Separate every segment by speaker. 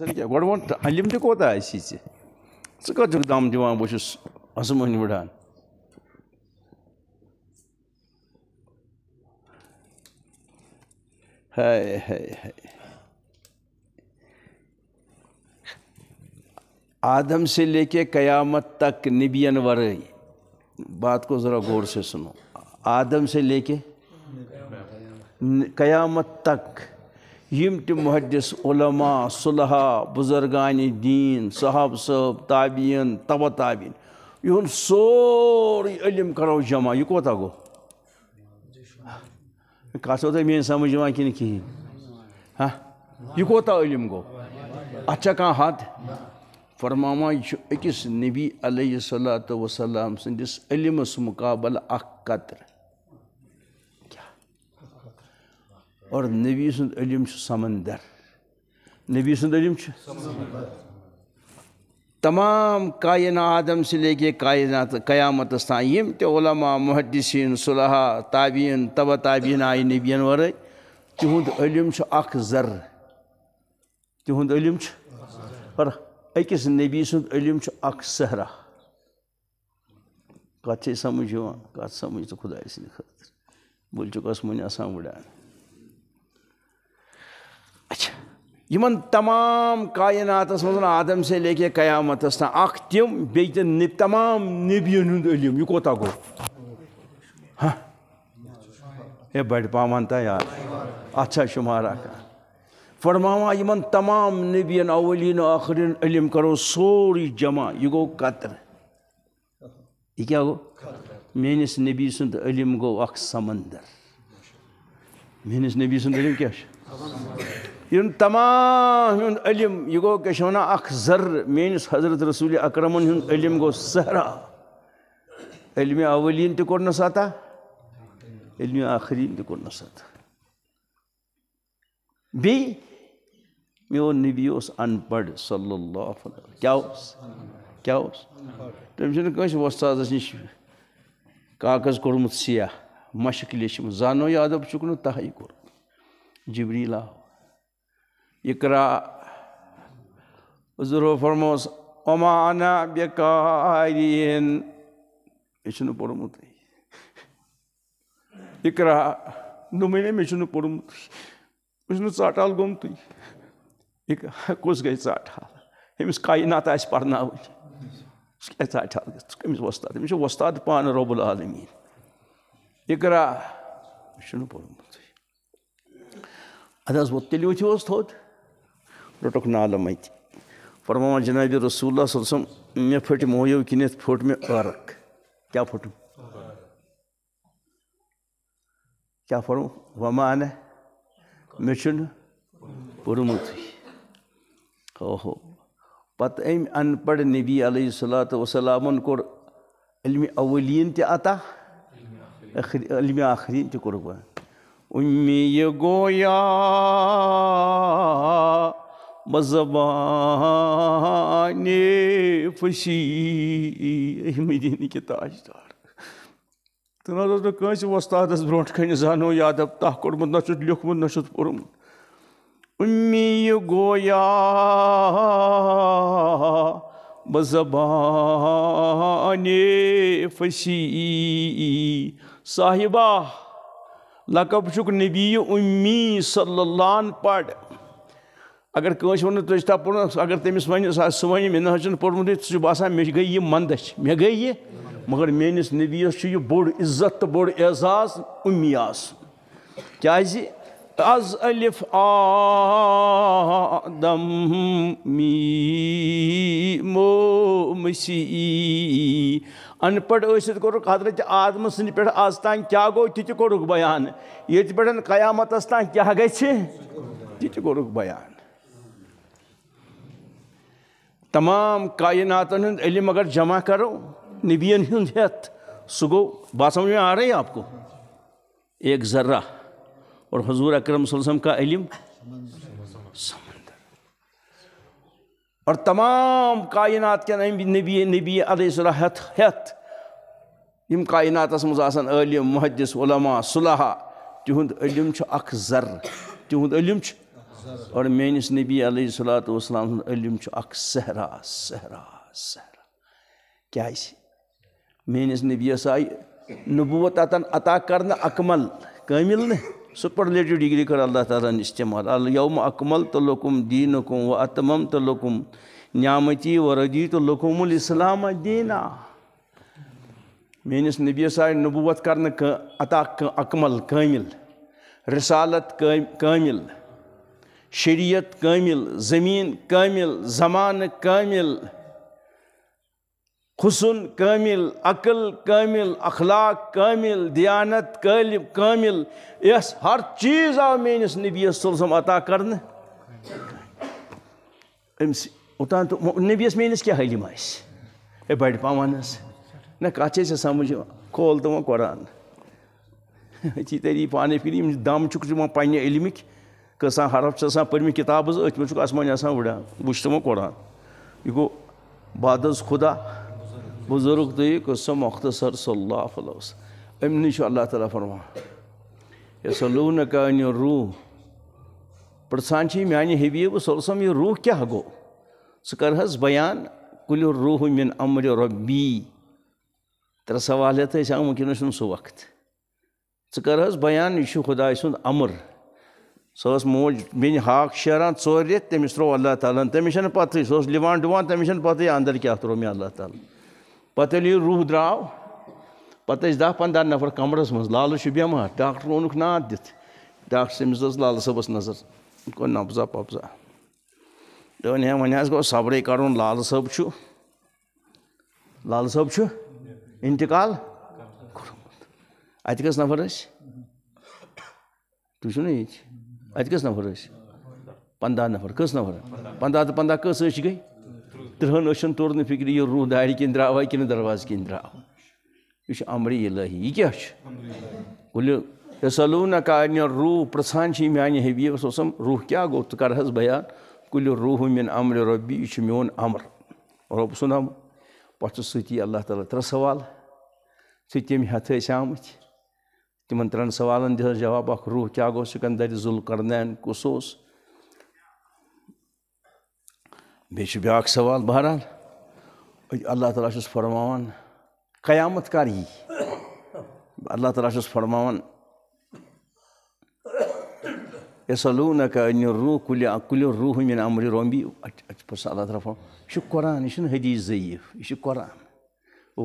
Speaker 1: ووٚن علم ٹھیک بہٕ چھُس اَزمٲنۍ وٕڑان ہے ہے ہے آدم سے لے کے قیامت تک نبی ورے بات کو ذرا غور سے سنو آدم سے لے کے قیامت تک یم تم محدث علاما صلحا بزرگان دین صحاب صابین تبا تابین اہد سوری علم کرو جمع یہ کوتہ گو کہ میون سمجھ یاں کن کہیں ہاں کوتہ علم گا کہ حط فرماما یہ اکس نبی علیہ ص اللہ وسلم سندس علمس مقابل اک قطر اور نبی سند علم سمندر نبی سند سلم تمام آدم سے لے کے کائنات قیامت تعین علماء محدثین صلحاء تابعین تبہ تابعین آئی نبین و تہد علم اخ ذر تہد علم پر اکس نبی سند علم اخ صحرا کت سمجھ کت سمجھ تو خدا سند خاطر بول چکس من آسان وڑان अच्छा یِمن تمام کایناتس منٛز آدم سے لے کے قیامتس تام اکھ تِم بیٚیہِ تہِ تمام نبیَن ہُنٛد علم یہِ کوتاہ گوٚو ہہ ہے بَڑِ پَہم تا یار اَتھ چھا شُمارا کانٛہہ فرماوان یِمن تمام نبیَن اولین ٲخریٖن علم کَرو سورُے جمع یہِ گوٚو قطرٕ یہِ کیٛاہ گوٚو میٛٲنِس نبی سُنٛد علم گوٚو اکھ سَمنٛدر میٛٲنِس نبی سُنٛد علم کیٛاہ چھُ ان تمام ہن علم یہ گو کیا ونان اخ ذر مینس حضرت رسول اکرم ہن علم گو صحرا علم اولین تہ کور نسا علم آخرین تہ کور نسا بی میون نبی اس ان پڑھ صلی اللہ علیہ وسلم کیا اس کیا اس تم چھن کش وستاد اس نش کاغذ کورمت سیاہ مشکل زانو یادب چکن تہائی کور جبریلہ اقرا حضور فرموس امانا اقرو فرمس عمانہ بقار میں پوت دم من پوچھنا اٹحال گس گئے ثاٹحال امس کا وستاد وستاد پان رب العالمین اقرا اقرم تلے وچوس تھوت ڈٹک نال مت فرمو جناب رسول اللہ صلی اللہ علیہ وسلم میں پھٹ مویو کنت پھٹ میں ارک کیا پھٹ کیا پھٹ و مان مشن پرمت او ہو پت ایم ان پڑھ نبی علیہ الصلوۃ والسلام کر علم اولین تے عطا علم اخری تے کر گو امی یہ گویا بزبانی فشی مدینی کے تاجدار تاج دار تو نہ تو کیسے استاد برونٹ کھنی زانو یاد اب تہ کڑ مت نشت لکھ مت نشت پرم امی گویا بزبانی فشی صاحبہ لقب شک نبی امی صلی اللہ علیہ پڑھ اگر کٲنٛسہِ ووٚنُن تُہۍ چھُ پوٚرمُت اگر تٔمِس وَنہِ سُہ وَنہِ مےٚ نہ حظ چھُنہٕ پوٚرمُتٕے سُہ چھُ باسان مےٚ گٔے یہِ مَنٛدَچھ مےٚ گٔے یہِ مگر میٛٲنِس نبیَس چھُ یہِ بوٚڑ عزت تہٕ بوٚڑ اعزاز اُمیاز کیٛازِ از الف آدم مو مسی اَن پَڑھ ٲسِتھ کوٚرُکھ حضرت آدمہٕ سٕنٛدِ پٮ۪ٹھ آز تام کیٛاہ گوٚو تہِ تہِ کوٚرُکھ بیان ییٚتہِ پٮ۪ٹھ قیامَتَس تام کیٛاہ گژھِ تہِ تہِ کوٚرُکھ بیان تمام کائنات علم اگر جمع کرو نبی ہتھ سو گو بات سمجھ میں آ رہی ہے آپ کو ایک ذرہ اور حضور اکرم صلی اللہ علیہ وسلم کا علم سمندر اور تمام کائنات کے نبی نبی علیہ کائنات ہائنات مزاً علم محدث علماء صلحہ تہد علم اکھ ذر تہد علم اور میس نبی علیہ اللات و السلام صحرا صحرا صحرا سہرا کی میس نبیس نبوت اتن عطا کرمل اکمل ن سپر لیڈو ڈگری کر اللہ تعالیٰ استعمال الیوم اکمل تو لکم دینکم و اتمم تو لکم نعامتی و ردی تو لوکوم الاسلام دینا میس نبیس آئے نبوت کرنا عطا اکمل کامل رسالت کامل شریعت کامل زمین کامل زمانہ کامل حسن کامل عقل کامل اخلاق کامل دیانت دھیانت کامل کا ہر چیز آو میس نبی صم عطا اوتان تو نبیس میس کیا علم ہڑ بڑ نا نہ کت سا سمجھ کھول تو وہ قرآن اچھی طریقہ پانے پھر دم چھوٹا پنہ علمک حرف کتاب قسان حڑف پتاب آسان آپ اڑان بہت قرآن یہ گو باد خدا بزرگ تو یہ قسم مختصر وسلم امنی شو اللہ تعالیٰ روح سلو نوح پی مانہ حبیب وسلم یہ روح کیا گو کل روح من امری ترے سوال چھُنہٕ سُہ وقت یہِ چھُ خدا سُنٛد امر سو موج بین ہاق شیران ریت تم تر اللہ تعالیٰ تمہس پہ سو لوگ تنہیں اندر کیا اللہ تعالیٰ پتہ یل روح دو پہ دہ پندہ نفر کمرس مز لال بمار ڈاکٹر اونک نات داکٹر تمس دال صرف گو نبزہ پبزہ دن وبر کڑ لال صاحب لال ص انتقال چھُو نہٕ ییٚتہِ ات کس نفر اس پندہ نفر کس نفر پندہ تو پندہ کس اس گئی ترہن اشن تور نہ فکر یہ روح داڑی کن دراوا کن درواز کن دراو یہ امری الہی یہ کیا بولو یسلونک عن الروح پرسان چھ میانہ حبیب سوسم روح کیا گو تو کر حس بیان کل روح من امر ربی یہ چھ میون امر رب سنم پتہ ستی اللہ تعالیٰ تر سوال سہ تم ہتھ آمت تمن ترن سوالن دہ جواب اخ روح کیا گو سکندر ذل کس اس بیچ بیاکھ سوال بہرحال اللہ تعالیٰ چھس فرماوان قیامت کر یی اللہ تعالیٰ چھس فرماوان يسألونك أن الروح كل كل الروح من أمر ربي بس الله تعالى شو القرآن شو حديث ضعيف شو القرآن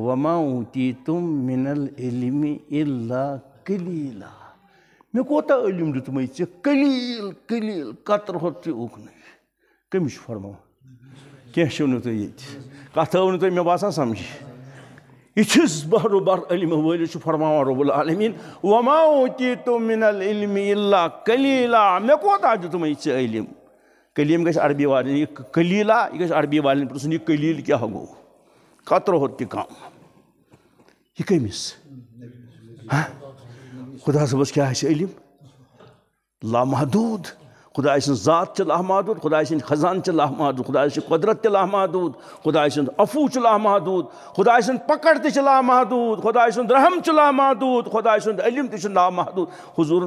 Speaker 1: وما أوتيتم من العلم إلا مے کوتہ علم دل قل قتر اوپن كمس فرما كی تعلیم كت میں باسان سمجھ یہ بربر علمہ ولس فرما رب العالم وماؤن اللہ قلہ ميے كوتہ ديتميں کے علم قلیم گھیر عربی والین قلیلہ یہ گھر عربی والین پرسن کہ قلیل کیا گو قتر ہوت تمس خدا صبح کیا ہے علم لامحدود خدا سن ذات چ لامحدود خدا سن خزان چ لامحدود خدا سن قدرت چ لامحدود خدا سن افو چ لامحدود خدا سن پکڑ تہ لامحدود خدا سن رحم چ لامحدود خدا سن علم تہ لامحدود حضور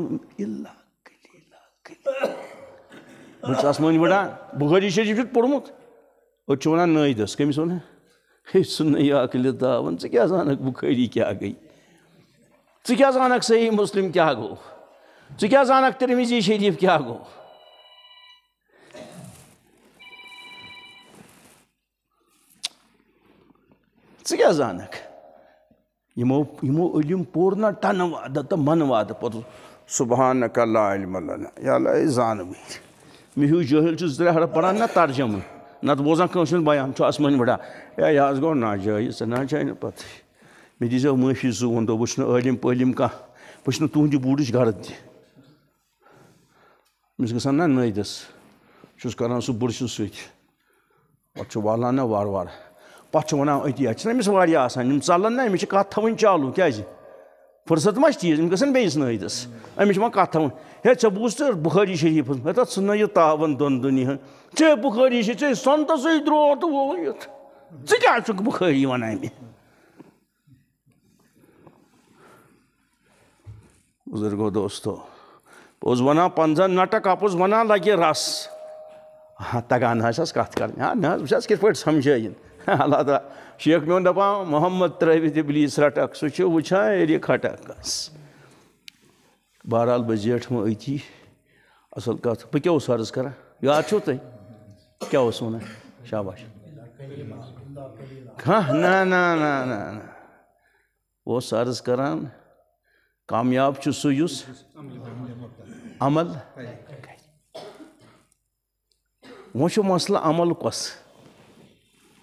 Speaker 1: بہت آسمانی وڑا بخاری شریف پوٚرمُت اتھ چھِ ونان نٲیدس کٔمِس ونان ہے سُہ نہ یا کلِتا ون ژٕ کیٛاہ زانکھ بُخٲری کیٛاہ گٔے كیا زانک صحیح مسلم کیا شریٖف کیٛاہ گوٚو ژٕ کیٛاہ كیا یِمو یِمو علم پوٚر نہ ٹَنہٕ وادٕ وادٕ تہٕ پوٚتُس علم زانوٕے مےٚ پور ٹن وادہ من وادہ پَران نہ پہ نَتہٕ بوزان کٲنٛسہِ ہُنٛد بیان چھُ آسمٲنۍ بڑا پَتہٕ مےٚ دیٖزیو معٲفی دوٚپ بہٕ بہٕ چھُس چھُس نہٕ نہٕ عٲلِم پٲلِم کانٛہہ میزو معافی زب و علم پہل کھا بس نوٹ گرد تمس گہ نیدس چس کر سب برسوں سالانہ وار وَنان پتہ وتی ہے امس والے آسان چلانہ امس کت تا چالو یہِ تاوَن دۄن دُنیاہَن نیدس بُخٲری چھِ چھ سۄنتَسٕے درٛوو تہٕ ثیت یُتھ ژٕ دن چھُکھ بُخٲری وَنان واقعہ بزرگو دوستو پوز ونا پنزن نٹک کپوز ونا لگے رس تگان حسس کت کرنے ہاں نہ حسس کس پیٹ سمجھائیں اللہ تعالیٰ شیخ میں دپا محمد ترویت ابلیس رٹک سوچے وچھا ایری کھٹک اس بہرحال بزیٹھ میں ایتی اصل کت پہ کیا اس عرض کرا یہ آچھو تے کیا اس ہونے شاباش ہاں نا نا نا نا وہ سرز کران کامیاب چھ سہ یس عمل وہ چھ مسئلہ عمل کس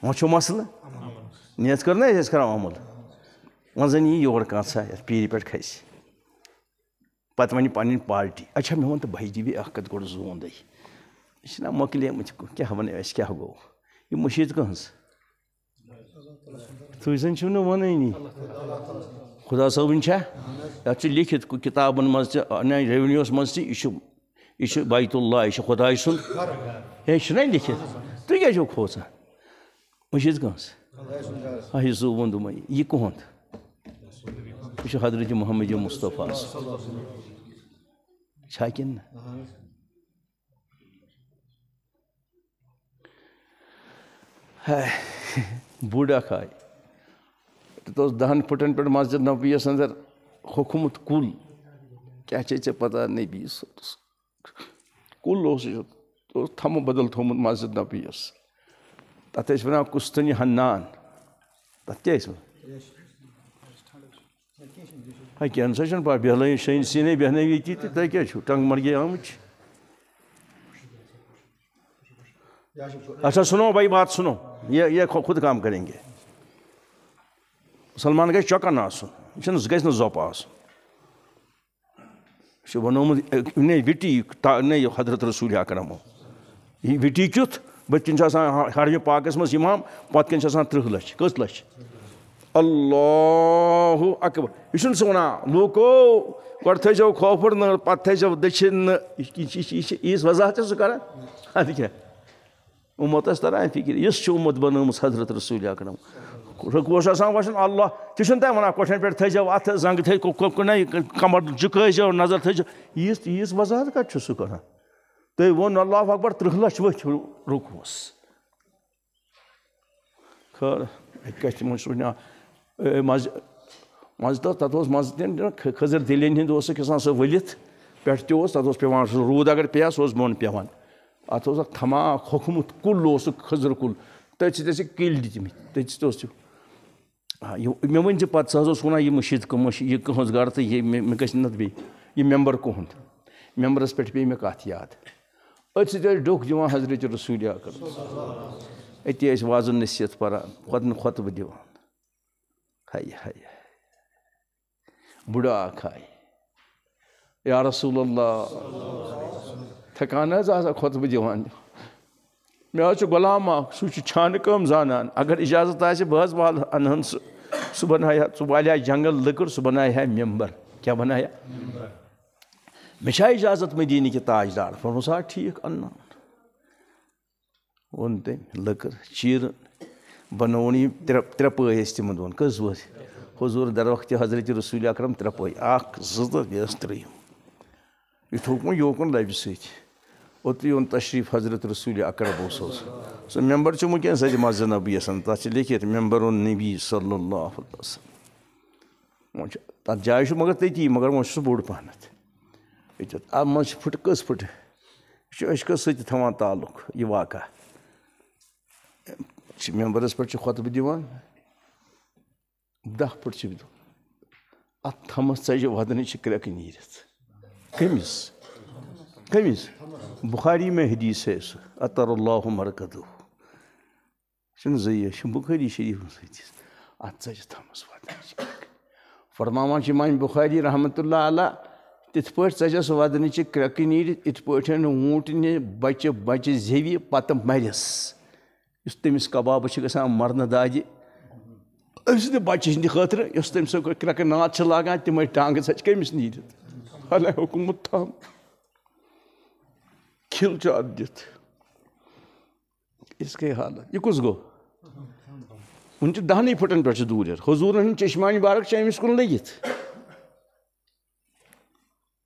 Speaker 1: وہ چھ مسئلہ نیت کرنا اس کران عمل ون زن یہ یور کان سا پیری پہ کھس پتہ ون پن پارٹی اچھا مے ون تو بھائی جی بھی اخ گوڑ زون دے یہ نا مکلے مت کیا ون اس کیا گو یہ مشید کہنس تھی زن چھو ونانی खुदा सभिनि छा अचु लिखित किताबनि منٛز تہِ اَنان ریٚونیوٗوَس منٛز تہِ یہِ چھُ یہِ چھُ بیت اللہ یہِ چھُ خۄداے سُنٛد ہے چھُنہ لیکھِتھ تُہۍ کیٛاہ چھُو کھوژان مٔشیٖد کٲنٛسہِ حضوٗ ووٚن دوٚپمَے یہِ کُہُنٛد یہِ چھُ حضرت محمد مُصطفیٰ چھا کِنہٕ نہٕ بوٚڑ اَکھ آے دہن پھٹن پہ مسجد نپیس اندر ہکھمت کل کیا نئی کل تھمو بدل تسجد نپیس تنہا قستن ہنان تک کیا بہن شن تۄہہِ کیٛاہ تا ٹنگ مرغے آمت اچھا سنو بھائی بات سنو یہ خود کام کریں گے مسلمان گھر چکن آنچ گنج بنوت نئی وٹی حضرت رسول اکرمو یہ وٹی کت بنانے منام پتک ترہ لچھ کرچ اللہ ہو اکبر یہ سب ونانا لوگو گڑھ توپور یہِ چھِ نیس وضاحت سر یُس ترک اس بَنٲومٕژ حضرت رسول اکرم رکوان وشن اللہ تعالیٰ واقع کوٹن پاؤ زنگ تک کمر چک نظر تھائی تیت وضاحت کتنا تھی وقبت ترہ ل رکوس خیا مز تو تب مزے خزر دلی ہند حسان سب ورلت پہ اس تب رود اگر کُل پیسہ سن پہ تھماک ہوکھمت کل اسکل دت سو یہِ کٕہٕنٛز پہ تہٕ یہ مشید گژھِ گھر تو یہ ممبر کُہُنٛد ممبرس پہ پیٚیہِ مےٚ کَتھ یاد أتھۍ سۭتۍ ٲسۍ ڈوٚکھ دِوان حضرت رسونديكر اتى يہ واض نصيحت پران كو بہت ہا ہَے ہا بڑا آخ یا رسول اللہ تھکان چھُ غلام ديان سُہ چھُ چھانہٕ کٲم زانان اگر اجازت ہن سہ سب بنائی ثالہ جنگل لکر سنائ ممبر کنائے ہا ما اجازت مدینہ تاج تٔمۍ لٔکٕر چیٖرٕن ٹھیک ان ترٛےٚ ترٛےٚ لکر چیر تِمَن دۄہَن کٔژ کت حضور دروختہِ حضرت رسول اکرم بیٚیہِ ٲس زیا یہِ یہ وۄنۍ یوکُن لَبہِ سۭتۍ اوت تشریف حضرت رسول اکرب سم ممبر سے ویسے مذہبی تسل لت ممبر اون نبی صلی اللہ علیہ وسلم و تک جائے مگر تی مگر و سب بوڑ پہ اب مجھ پھٹ کس پھٹ یہ تھوان تعلق یہ وقت ممبرس پہ خوت بہ ددن سے کرکہ نیرت قمص کمس بخاری میں حدیث ہے اطر اللہ مرکہ زیشن بخاری اتم فرما سے مان بخاری رحمت اللہ علیہ تھی جس وچہ کریک نیر ات پٹن ووٹ نی بچہ بچہ زیوی پتہ مرس تمس کباب سے گا مرنے داد بچہ ہندی خاطر یس تم سو کرکہ نعت لاگان تمے ٹانگ ھچ کمس نیرت حکومت تم کھل چاد دیت اس کے حالت یہ کس گو ان چھ دہنی پھٹن پہ دور یار حضور ہن چشمانی بارک چھ امس کن لگت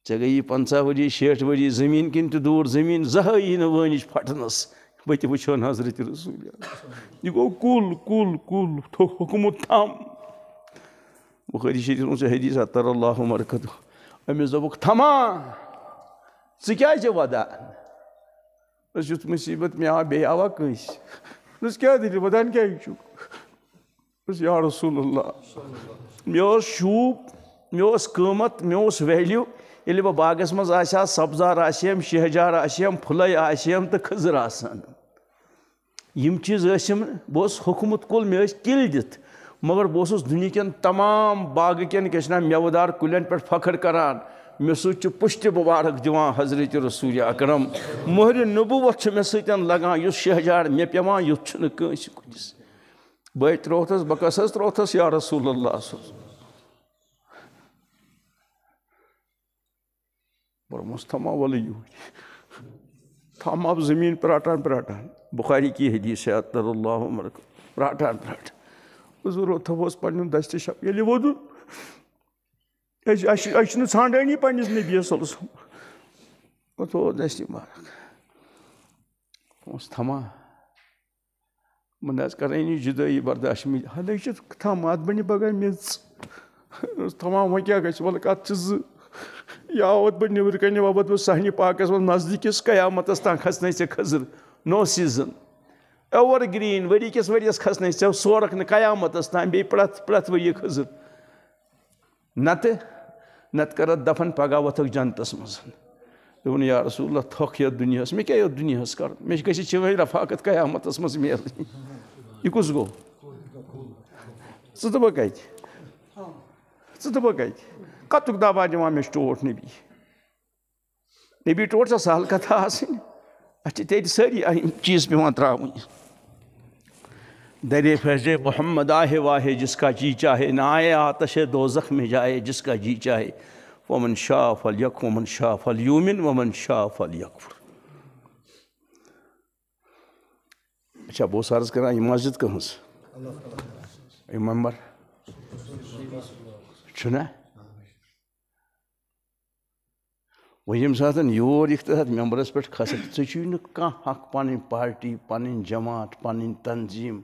Speaker 1: ژے گئی پنژہ وجی شیٹھ وجی زمین کن تہ دور زمین زہائی نہ وانچ پھٹنس بہت وچھن حضرت رسول یہ گو کل کل کل تو حکمت تام بخاری شریف سے حدیث اتر اللہ مرکتو امی زبک تمام ژے کیا جو ودان یُتھ مُصیٖبت مےٚ آو بیٚیہِ آوا کٲنٛسہِ کیٛاہ دٔلیٖل چھُکھ یا رسول اللہ مےٚ اوس شوٗب مےٚ اوس ميں مےٚ اوس ویلیوٗ ییٚلہِ بہٕ باغَس منٛز آسہِ ہا سبزار آسہِ ہَم شہجار آسہِ آسہِ ہَم ہَم پھٕلَے تہٕ کھٔزٕر پلم یِم چیٖز ٲسِم بہٕ اوسُس حکوٗمت کُل مےٚ ٲسۍ کِلۍ دِتھ مگر بہٕ بہس دنكن تمام باغکن كا نام مود دار کُلٮ۪ن پٮ۪ٹھ فخٕر کَران مے سشت مبارک دون حضرت رسول اکرم موہر نبوت مے ستھ لگان اس شہجہ مے پہ یھنس بت تروتھس بہت تروتھس یا رسول اللہ سما و تمہا زمین پاٹان پاٹان بخار حقی حدیث اللہ عمر عمرہ پاٹان پاٹھا حضرت تنشی و ھانڈنی پبیس صنعت وارک تھما تھے کر جدی برداشت حل ات بن بغیر نبر تھمان وبت بہت نبرکن پاکس من نزدیکس قیامت تان کھسن ے خزر نو سیزن اوور گرین وری کس وریس کھسن تان بی قیامت تین پڑھ خذر نت نت کر دفن پگہ وتھک جنتس من دن یارسول تک یو دنیا میتھ دنیا رفاقت قیامتس مز میل یہ کس گو دہ دبا دما ٹوٹ نبی نبی سا سہل کتھا آسانی اچھے تیس ساری چیز پہ ترونی در فیض محمد آہ واہ جس کا جی چاہے نہ آئے آتش دو میں جائے جس کا جی چاہے ومن شاہ فل یک امن شاہ فل یومن و من شا فل یك اچھا بہت سارس کرنا یہ مسجد یہ ممبر چھنا وہ یم سات یور تحت ممبرس کھسک ٹھہرے کہ حق پن پارٹی پن جماعت پن تنظیم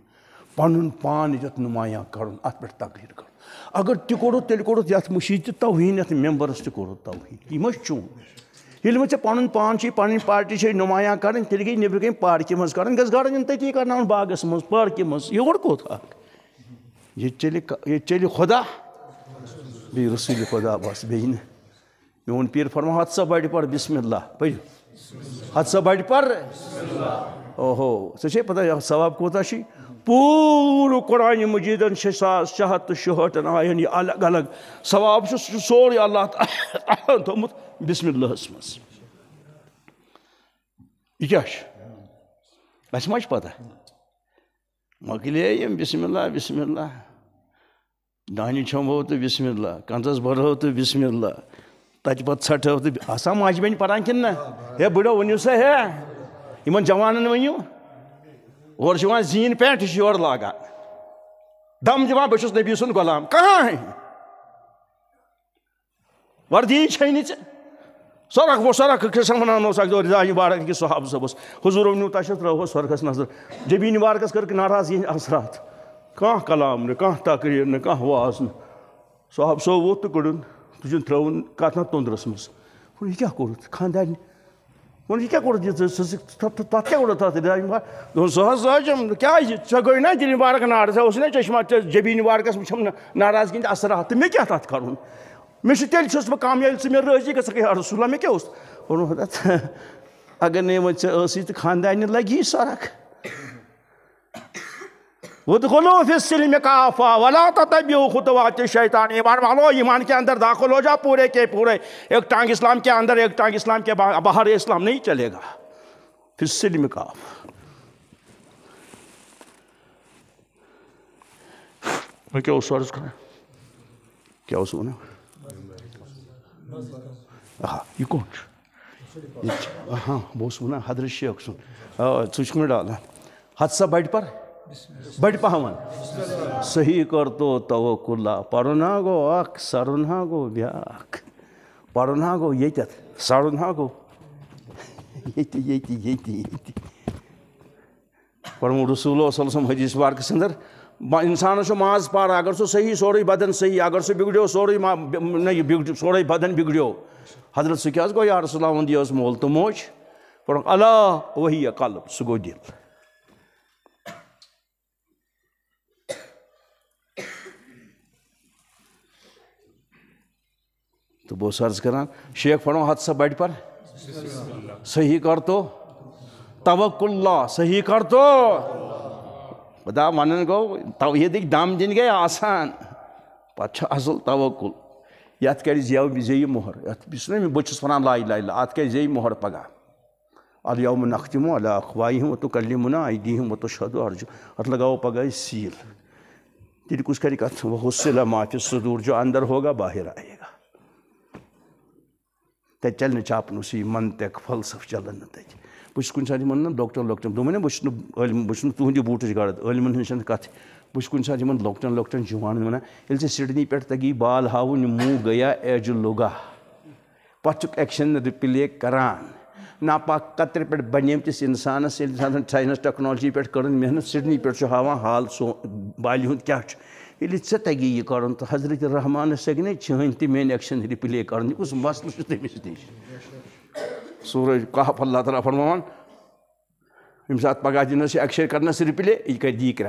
Speaker 1: پنن پان یت نمایاں کرن ات پر تقریر کر اگر تی کوڑو تیل کوڑو یت مشی تہ توہین یت ممبرس تی کوڑو توہین کی مش چون یل وچ پنن پان چھ پنن پارٹی چھ نمایاں کرن تیل گئی نبر گئی پارٹی مز کرن گس گڑن تی کی کرن اون باغس مز پارٹی مز یور وڑ کو تھا یہ چلی یہ چلی خدا بی رسول خدا بس بین میون پیر فرما ہت سا بڑی پر بسم اللہ پے ہت سا بڑی پر بسم اللہ او سچے پتہ ثواب کوتا شی پور قران مجیدن شی ساس شےٚ ہَتھ تہٕ شہٹن آیَن یہِ یعنی الگ الگ ثواب چھُ سُہ چھُ سورُے اللہ تعالیٰ تھوٚمُت اللہَس منٛز یہِ کیٛاہ چھُ اَسہِ ما چھِ پَتہ مۄکلے یِم بسم اللہ بسم اللہ دانہِ چمبو تہٕ بسم اللہ کَنٛزَس کنتس تہٕ بسم اللہ تَتہِ پَتہٕ تہٕ آسان ماجہِ بیٚنہِ پَران کِنہٕ نہ ہے پھر ؤنِو سا ہے یِمَن جوانَن ؤنِو اور زین پینٹ یور لاگان دم دِوان بہ نبی سن غلام ہیں وردی چھ نی ژے سرکھ وہ سرکھ قسم ونان اس اکہ رضا بارک کہ صحاب صبس حضور ونو تشت رہو سرکس نظر جبی نبارکس کر کے ناراض یہ اثرات کان کلام نہ کان تقریر نہ کان واز نہ صحاب سو وہ تو کڑن تجن ترون کتنا تندرس مس یہ کیا کرت خاندان ویسے تب سوجم کیا گئی نا دنگ ناسا چشمہ جبینی وارکس وجمہ ناراض گی اثر رات میں تیل چھس بہت کم یہ رازی گیا سلام میرے اگر نیو یے خاندانہ لگی سرک ادخلو فی السلم کافا ولا تطبیو خطوات شیطان ایمان والو ایمان کے اندر داخل ہو جا پورے کے پورے ایک ٹانگ اسلام کے اندر ایک ٹانگ اسلام کے باہر اسلام نہیں چلے گا فی السلم کافا میں کیا اس عرض کریں کیا اس عرض آہا یہ کون ہاں وہ سنا حضر شیخ سن سوچ میں ڈالا حد سب بیٹھ پر ہے بڑ پہون صحیح کرتو تو توکل پرنا گو اک سرنا گو بیاک پرنا گو یتت سرنا گو یتی یتی یتی یتی پرمو رسول اللہ صلی اللہ علیہ وسلم حدیث کے سندر انسان سو ماز پار اگر سو صحیح سوری بدن صحیح اگر سو بگڑیو سوری ما نہیں بگڑیو سوری بدن بگڑیو حضرت سو کیا گو یا رسول اللہ وندی اس مول تو موج پر اللہ وہی قلب سگو گو دل تو بہت سارز کران شیخ فرمو حد سب بیٹھ پر صحیح کر تو توقع اللہ صحیح کر تو بدا مانن کو تو یہ دیکھ دام جن گئے آسان پچھا اصل توقع یاد کری زیو بی زیو مہر بس نے میں بچ اس پران لا الہ الا آت کری زیو مہر پگا اور نختمو علی اخوائی و تو کلیمونا آئی و تو شہدو ارجو اور لگاو پگا سیل تیری کس کری کہتا ہے وہ حسل ماتی صدور جو اندر ہوگا باہر آئے تلنے چاپن سی منتق فلسف چلنا بس کن سات لوکٹن لوکہ بہت علم بن توٹ گڑت علم بس کن سات لوکٹن لوکن جانا یعنی چھ سڈنی پہ تگی بال ہاؤن مو گیا ایجو لوگا پتہ ایکشن رپلے کر نا پاک قتر پہ بنیمت انسانس سائنس ٹیکنالوجی پہ کڑ محنت سڈنی ہاوان حال سو بالہ کیا تگی تہٕ حضرت رحمانہ سگن کَرُن یہِ کُس کرن چھُ تٔمِس نِش نش سور اللہ تعالیٰ دِنَس یہِ دن کَرنَس ایکشے یہِ یہ کر دیکھ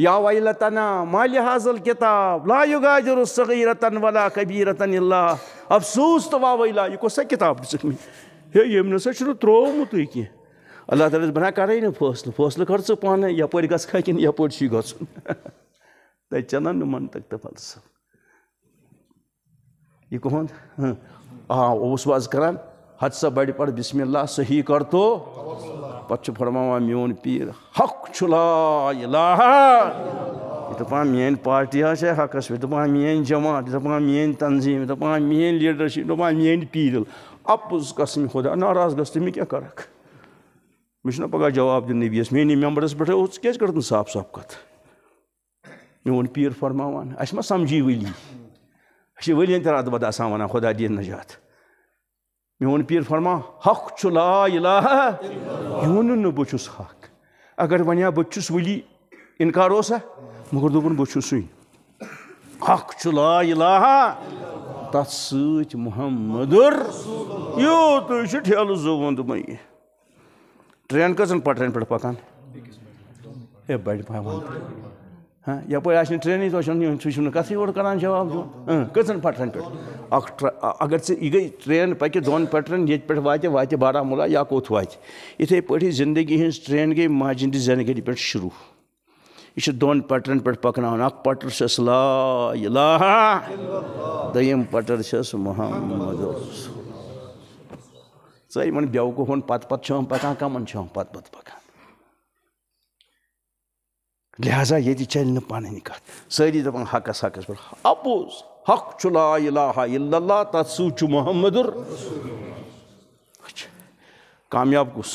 Speaker 1: یا وا تنہا لا حاضل کتاب ولا وبیرتن اللہ افسوس تو وا یہ کو کتاب ہے یہ سا چروت کی اللہ تعالیٰ بنہ کر فاصلہ فصل کر یَپٲرۍ گژھکھا کِنہٕ یَپٲرۍ چھُے گژھُن تجا ناس بز کر حد سا بڑی پسمہ اللہ صحیح کرتو پتہ چرما میون پیر حق چھا دہ میری پارٹی حصہ حقس میں دپہ میری جمع دہ می تنظیم دب میری لیڈر شپ دا میری پیر اپوز قسم خدا ناراض گے مجھے کرک مجھے پہ جواب دن بیس میمبرس پوس کر صاف صاف کت میون پیر فرماوان فرما ما سمجھی ولی ورین تر ادب آسان ونانا خدا دین نجات میون پیر فرما حق چھ لا الہ یہ وس حق اگر ونیا ولی انکار اوسا مگر دوپن دس حق چھ لا الہ تس سچ محمد تب سحمد ٹھیل ٹرین پٹرین پکان درین کر ہاں یپ کران جواب کتن پٹرن پہ ٹر اگر یت ٹرین پکہ دون پٹرن پہ وات وات بارہ مولا یا کت وات اتھے پھی زندگی ٹرین گئی ماجن زینگری پہ شروع یہ دون پٹرن پٹر لا لا الہ دم پٹر محمد چہن بوکہ پتہ پتہ ہم پکان کمن پتہ پتہ پکان लिहाजा ये चैल न पाने निकात सारी दपान हकस हकस पर अपोज हक चु ला इलाहा इल्लल्लाह तत् सू चु मोहम्मदुर अच्छा कामयाब कुस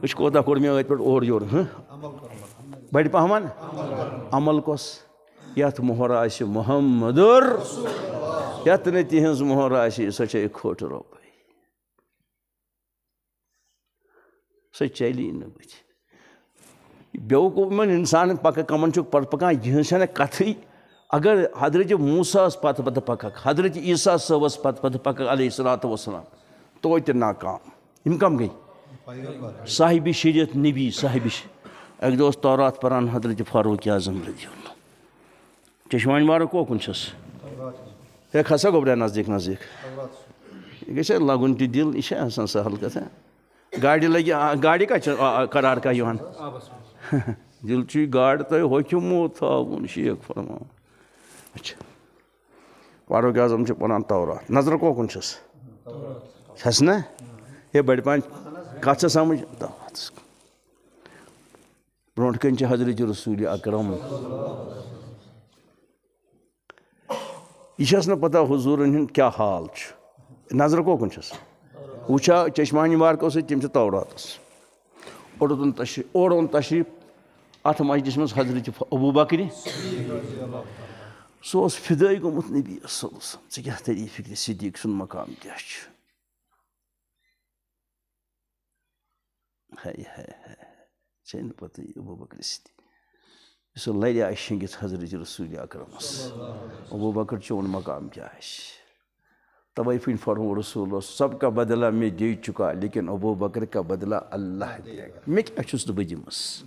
Speaker 1: कुछ कोता कोड़ में अत पे और योर बड़ पहमान अमल कस यथ मोहर आ मोहम्मदुर यथ न तिहज मोहर आ सो खोट रोपे सो चली न बच بیوکوب من انسان پاک کمن چک پر پکا یہاں شاہ نے کتھی اگر حضرت موسیٰ اس پاتھ پاتھ پاک حضرت عیسیٰ صاحب اس پاتھ پاتھ پاک علیہ السلام تو ایتے ناکام ہم کم گئی صاحبی شریعت نبی صاحبی شریعت ایک دوست تورات پران حضرت فاروق اعظم رضی اللہ چشمان مارا کو کنشس ایک حسا گو بڑا نزدیک نزدیک ایک ایسا اللہ گنتی دل ایسا حسن سہل کتا ہے گاڑی لگی گاڑی کا قرار کا یوان دلچی گاڑ تو حکمو تھا شیخ فرما اچھا فاروق اعظم سے پنان تورات نظر کو کن چھس چھس نا یہ بڑی پانچ کت سے سمجھ دعوت برونٹ کن چھ حضرت رسول اکرم یہ چھس نا پتہ حضورن ہند کیا حال چھ نظر کو کن چھس وچھا چشمانی مارکو سے تم چھ توراتس اوڑ تشریف اوڑ تشریف ات مجلس مز حضرت ابو بکر سُہ اوس فِدٲے گوٚمُت نبی وسلم ژٕ کیٛاہ تٔری فِکرِ صدیٖق سُنٛد مقام کیٛاہ چھُ ہے ہے ہے چھے نہٕ پَتہٕ ابوٗ بکر صدیٖق سُہ لَڑیٛاے شیٚنٛگِتھ حضرت رسوٗل اکرمس ابوٗ بکر چون مقام کیٛاہ آسہِ تَوَے پھِرِ فرمو رسول سب کا بدلا مےٚ دے چُکا لیکِن ابوٗ بکر کا بدلا اللہ دے مےٚ کیٛاہ چھُس نہٕ بہٕ دِمَس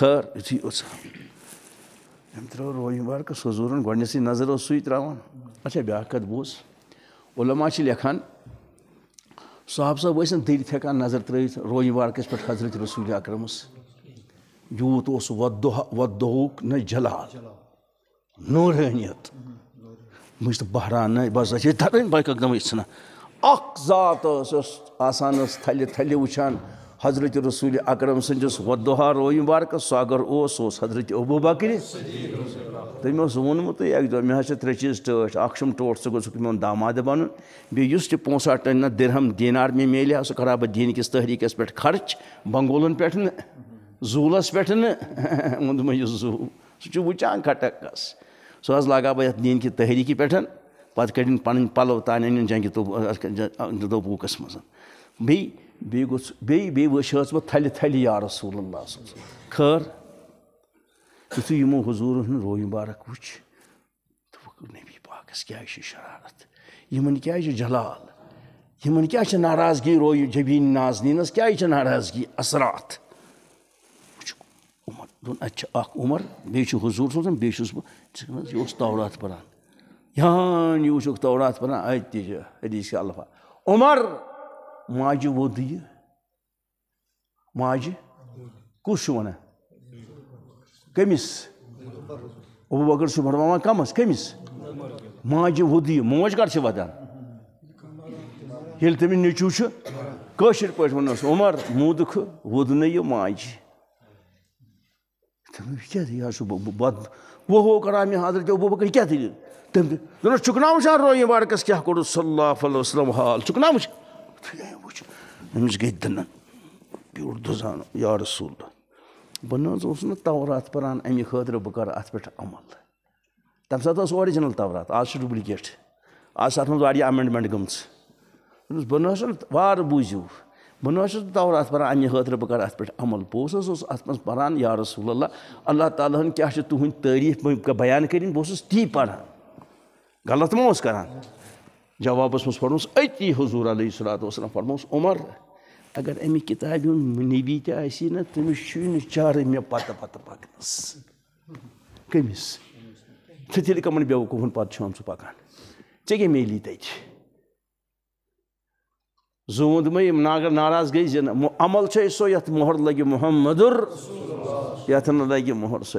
Speaker 1: خرواہ روکہ سوزور گۄڈنٮ۪تھٕے نظر اوس سُے ترٛاوان اچھا بیاا کت بوس علم لکھان سہب صاحب نظر ترٛٲوِتھ ترتم وارکس پٮ۪ٹھ حضرت رسول رسولی اکرمس یوت اس ذات ٲس یۄس آسان ٲس تھَلہِ تھَلہِ وٕچھان حضرت رسول اکرم سندس ودہا روی مبارک سواگر او سوس حضرت ابو بکر تمہیں اس ووت اکہ مے ترے چیز ٹھ اخم ٹوٹ سہ گھس میون داماد بن بیس تہ پونسہ اٹن درہم دینار مے ملے ہاں سہ کرا بہ دین کس تحریکس پہ خرچ بنگولن پہ زولس پہ ووم یہ زول سہ وچان کٹکس سہ لاگا بہ یت دین کی تحریکی پہ پہ کڑن پن پلو تان ان جنگ دوبوکس مزہ بیٚیہِ बेवसास में थल थल या रसूल खर यु यमो हजूर रो मुबारक वुच नबी पाकस क्या शरारत यमन क्या जलाल यमन क्या नाराजगी रो जबीन नाजनीनस क्या नाराजगी असरात उमर दोन अच्छा उमर बेच हजूर सोन बेस यह तौरात परान यहाँ यह तौरात परान अत हदीस अल्फा उमर ماجہ ود یہ ماجہ کس ونان کمس ابو بکر سم بڑوانا کمس کمس ماجہ موج کر ودان یل نیچو کشر تمہیں ونس عمر مودہ ود ناجہ میں حضرت ابو بکر کیا تم چکنہ چار کیا کھا صلی اللہ علیہ وسلم حال چکنہ گ دن دزان یارسول بہ نورات پہ خطر بہ کر عمل تمہیں اوریجنل تورات آج ڈبلکیٹ آج اتیا امنڈمنٹ گوجو بہ نسورات پانہ خطر بہ کرم بہس اتنا پارسول اللہ اللہ تعالیٰ کیا تند تعریف بیان کریں بہس تی پان غلط مہان جوابس مس پور اتی حضور علیہ الات وسلم پوروس عمر اگر امک کتاب نبی تہ آسی نا تمس چارے مے پتہ پتہ پکنس کمس تیل کمن بوقوہ پتہ چھم سکان ٹھیک میلی تت زمہ یہ ناگر ناراض گئی زن عمل ہے سو مہر لگہ محمد لگ موہر سہ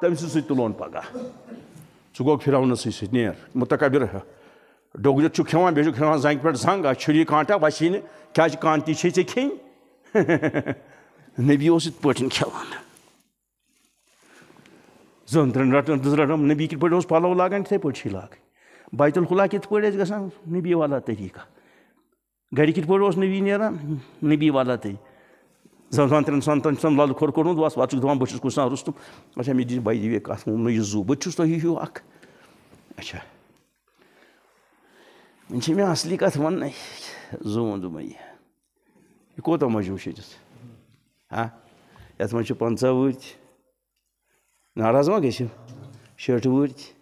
Speaker 1: تم سو پگہ سک پھر سیر متقبر ڈولیت کھیان زنگ پنگ آج چلی کانٹہ وسی کانتی کھین نبی اس پن ترین رٹن نبی کت پہ پلو لاگا کت لاگ بیت الخلا کت پیس گا نبی والا طریقہ گھک کت نبی نبی والا تھی Zaman Zanzantren santan sam lalu korkorun duas vaçuk duan başız kusan rustum. Aşa mi dizi bayi diye asmum no yuzu. Bıçus to hiyu ak. Aşa. Minçi mi asli kat man nay. Zumun dumayı. Kota majum şeyiz. Ha? Yatma şu panca vurt. Naraz mı geçim? Şört vurt.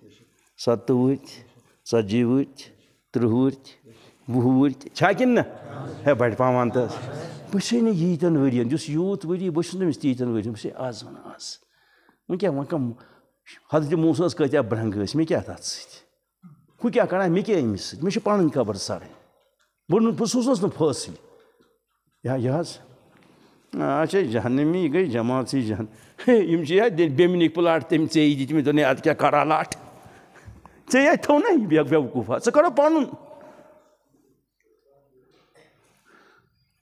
Speaker 1: Sattı vurt. Sacı vurt. Tırhurt. Buhurt. Çakin ne? He bayt pamantas veriyor, Пышени йейтен верен, дюс юут вери, бышын демес тийтен верен, пышени аз мана аз. Мекя макам, Hazreti Musa'nın sıkıntı bırakıyoruz. Mekâ tatsıydı. Kuki akana mekâ emisiydi. Meşe panın kabır sarı. Bunun bu susuzun pahasıydı. Ya yaz. Açı cehennemi gıy cemaatsi cehen. İmci ya del beminik bular temseyi ne dönü atka karalat. Çeyay tona iyi bir akbya vukufa. Sakara panın.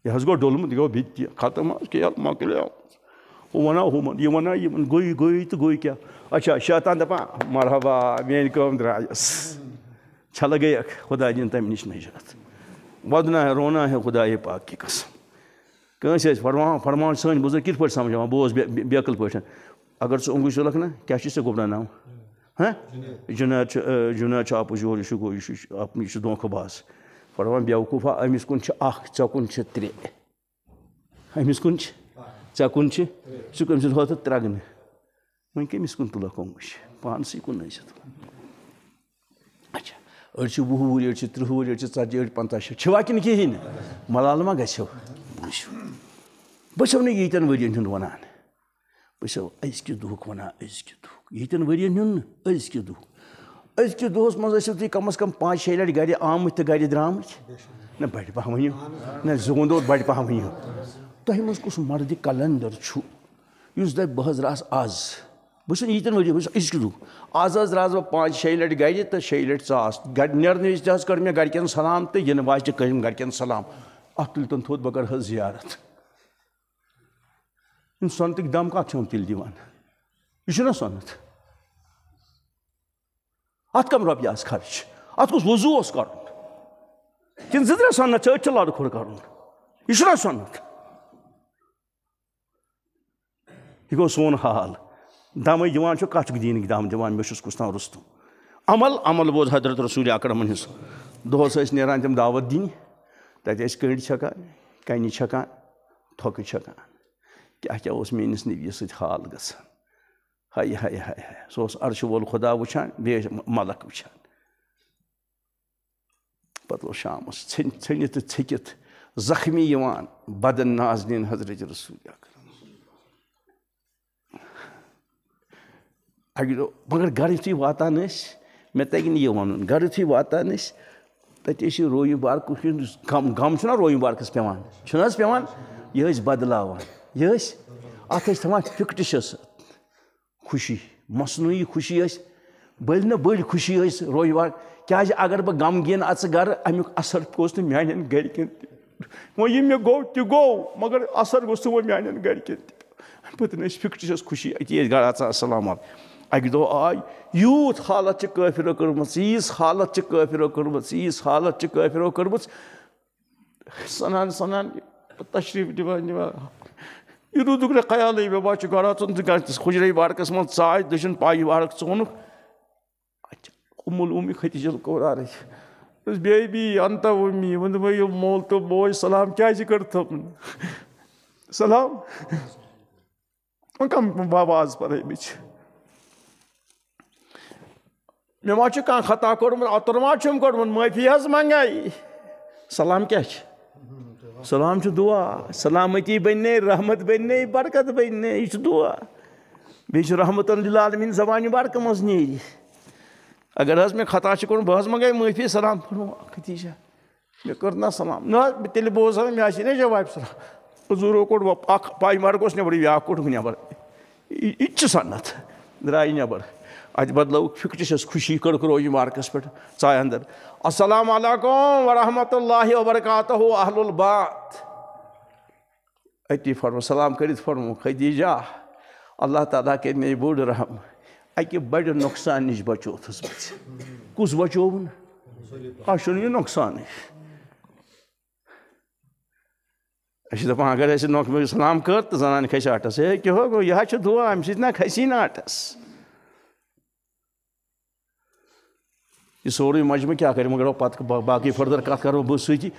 Speaker 1: یہ ہس گو ڈولم دیکھو بھی دیا ختم آس کے ما کے لیا ہو ونا ہو من یہ ونا یہ من گوئی گوئی تو گوئی کیا اچھا شیطان دپا مرحبا میں کم درایس چھل گئی اک خدا جن تم نش نجات ودنا ہے رونا ہے خدا یہ پاک کی قسم کنس ہے فرمان فرمان سن بوزن کت پر سمجھا بوز بیکل پٹھن اگر سو انگوش لکھنا کیا چھ سے گبنا نام ہاں جنہ جنہ چھ اپ جوڑ شو گوئی اپنی شو دونکھ باس پڑھیں بوقوفہ امس کن کے تر امس کن کے کن ثقت ترگنہ ومس کن تلق پان سن كر اچھا أڑۍ أڑۍ أڑۍ چھِ وُہ تٕرٛہ اڑ ورہ تر ورہ سے ٹدہ پنت كے كہیں ملال وَنان بہٕ بو أزکہِ دُہُک وَنان أزکہِ دُہُک ییٖتٮ۪ن ؤرِیَن ہُنٛد نہٕ أزکہِ دُہُک ٲسِو تُہۍ کَم از درٛامٕتۍ پانچ بَڑِ لٹھ ؤنِو نہ تو گی بَڑِ نٹ ؤنِو تۄہہِ زون کُس مَردِ کَلَندَر چھُ یُس دَپہِ بہٕ حظ درٛاس آز بہت یتن وری ازک لوگ آج حس پانچ شی لٹ گی شی لٹ نا کڑ میں گرک سلام تو یہ واچہ کم گن سلام سۄنتٕکۍ دَم کَتھ چھِ یِم تیٚلہِ دِوان یہِ چھُنہ سۄنَتھ ات کم روپیے آس خرچ اتو اسن زرا سنت چت لڑ کر یہ سنت یہ گو سال دمیں دشک دینک دم دس کس تم رستوں عمل عمل بوز حضرت رسول اکڑمن حصہ دہس چھَکان کَنہِ چھَکان تھۄکہٕ چھَکان چکا کیٛاہ چکا کہ نبی سۭتۍ حال گژھان ہای ہایے ہایے ہای سرش وول خدا وچان ملک و پہل شام ٹھنت تک زخمی بدن ناظین حضرت رسول اک مگر گی واتان مے تگ نی و گی واتان بارک غم غم روئی بارکس پیشن پی یہ بدلا یہ فکٹ شس خوشی مصنوعی خوشی یس بل بٔلۍ خوشی یس رواں گوٚو غمگین اچھ گثر پوسٹ میان گرکن تر اثر گوس تو میان گرکن تیس فکٹس خوشی اکیس اچھا السلام علیکم اک آے یوت حالت کٲفِرو کٔرمٕژ ییٖژ حالت کٲفِرو کٔرمٕژ ییٖژ حالت کٲفِرو کٔرمٕژ سَنان سنان سنان تشریف دِوان یہ روت نا خیال میب اچھا خجر من مزہ دشن پائی وارک ٹونک اومی ختج القرار بے بی انت وومی وی مول تو بوج سلام کیا سلام کم بابا آز پہ مے ما چھ خطہ کڑمت اتر مم کت معافی حظ منگائی سلام کیا سلام چھو دعا سلامتی بننے رحمت بننے برکت بننے یہ چھو دعا بیچ رحمت اللہ عالمین زبانی برکہ مزنی اگر حض میں خطا چکن بہت مگئے محفی سلام فرمو کتی شاہ میں کرنا سلام نا تیلی بہت سلام میں آشی نے جواب سلام حضور اکوڑ پاک پائی مارکوس نے بڑی ویاکوڑ گنیا بڑ اچھ سانت درائی نیا بڑ اتہ بدل فکٹش خوشی کڑ کرو یہ مارکس پہ ژائے اندر السلام علیکم ورحمۃ اللہ وبرکاتہ اہل البات اتی فرم سلام کرت فرمو خدیجہ اللہ تعالیٰ کر بوڑ رحم اکہ بڑ نقصان نش بچ کس بچو نا یہ نقصان اگر سلام کر تو زنان کھس آٹس ہے کہ یہ دعا ام کھسی نا آٹس یہ سوری مجمع کیا کریں وہ کرو باقی فردر کت کرو بس سی تھی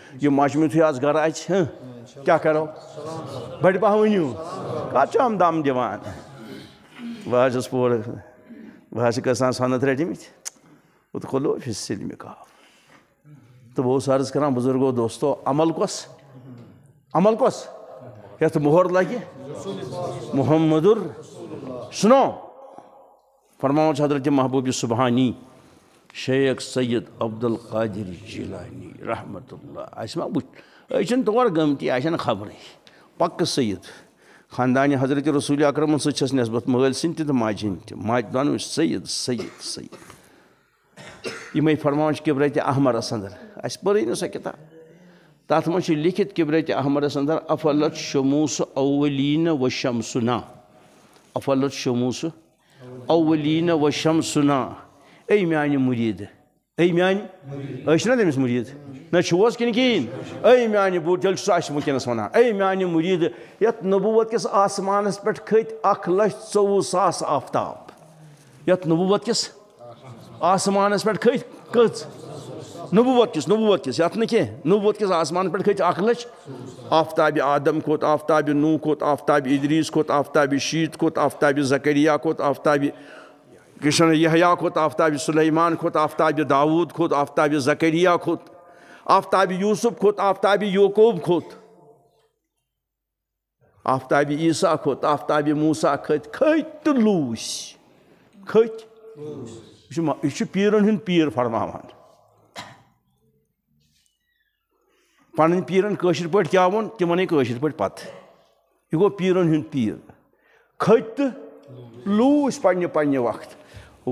Speaker 1: آج گر اچھے کیا دم دس پور بہت سامان سنت رٹمت پہ کھا تو بہت عرض کر بزرگو دوستو عمل کس عمل کس یتھ مہر لگ محمد سنو فرماؤں چدر کہ جی محبوبہ سبحانی شيخ سيد عبد القادر الجيلاني رحمة الله اسمع بوش ايشن تور گمتی ايشن خبر پک سيد خاندان حضرت رسول اکرم سن چھس نسبت مغل سن تہ ماجن تہ ماج دانو سيد سيد سيد یمے فرمان چھ کبرت احمد اسندر اس پرے نہ سا کتاب تات مچ لکھت کبرت احمد اسندر افلت شموس اولین و شمسنا افلت شموس اولین و شمسنا ای میان مرید ای مانے تمس مرید کن ای نہین اے میان بوٹل سا وینس ای میان مرید یت نبوت کس آسمان پھٹ کھت اخہ لچھ چوہ ساس آفتاب یت نبوت کس آسمان پھٹ کھت کت نبوت کس نبوت کس یھ نبوت کس آمان پھت اخہ ل آفتاب آدم کھت آفتاب نو کت آفتاب ادریس کت آفتاب شیت کو آفتاب ذکریہ کوت آفتاب کشن کرشن کھوت آفتاب سلیمان کھوت آفتاب داود کھوت آفتاب زکریہ کھوت آفتاب یوسف کھوت آفتاب یوقوب کھوت آفتاب عیسیٰ کھوت آفتاب موسیٰ کھت کھت تو لوس کھت یہ پیرن پیر فرماوان پن پیرن کشر کیا و تم کشر پہ پتہ یہ گو پیرن پیر کھت لوس پنہ پنہ وقت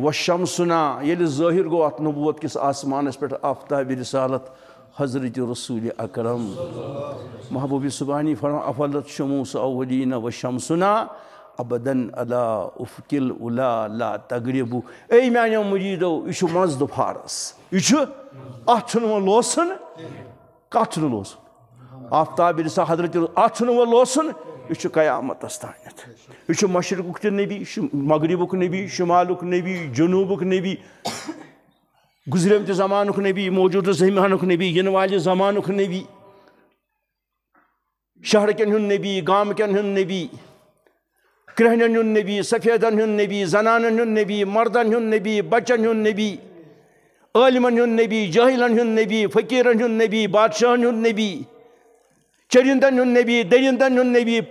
Speaker 1: و شم سنا یل ظاہر گو ات نبوت آسمانَس پٮ۪ٹھ پفتا برسالت حضرت رسول اکرم محبوب صوبحانی فرما افلت شمو صاحینہ و شمسنا ابدن الا افقل ال تغریب اے میانو مجیدو وۄنۍ لوسُن کَتھ چھُنہٕ لوسُن آفتاب رسا حضرت اَتھ چھُنہٕ وۄنۍ لوسُن üçü kıyamet hastanet. Üçü maşrikuk nebi, şu magribuk nebi, şimaluk nebi, cunubuk nebi. Güzremte zamanuk nebi, mevcudu zemihanuk nebi, yeni vali zamanuk nebi. Şahrken hun nebi, gamken hun nebi. Krehnen hun nebi, safiyeden hun nebi, zananen hun nebi, mardan hun nebi, bacan hun nebi. Alimen hun nebi, cahilen hun nebi, fakiren hun nebi, badşahın hun nebi. نبی نبی چریند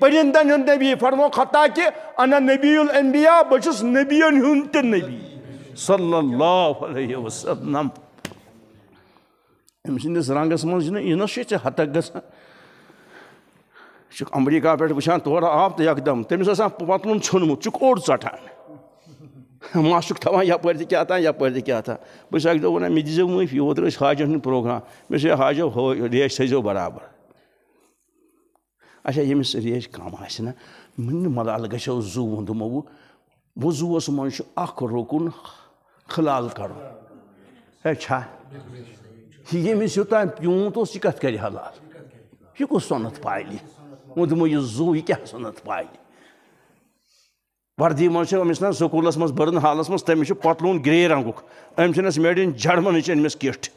Speaker 1: دریندی نبی فرمو خطا کہ انا نبی نبی الانبیاء بچس نبیان ہن صلی اللہ علیہ وسلم رنگس منہ سی حتق گمریکہ پھر تور آپ تو اقدم تمسان پکون ٹھنمت چک اوڑ چٹان وہ تاپتان یاپتھان بھس دہ میزیو مف او رس حاجن پروگرام مجھے حاجو ریش سو برابر Așa e mi se riești ca mașină, nu mă o zu unde mă bu, bu zu o să mă și acolo cu un hălal caro. E ce? Și e mi se uita în piunto și cât care halal. Și cu sonat paili. Unde mă e zu, e chiar sonat paili. Vardiyi manşe o misna sokulasmaz, barın halasmaz, temişi patluğun grey ranguk. Emçenes merdin jarman için mes kirt.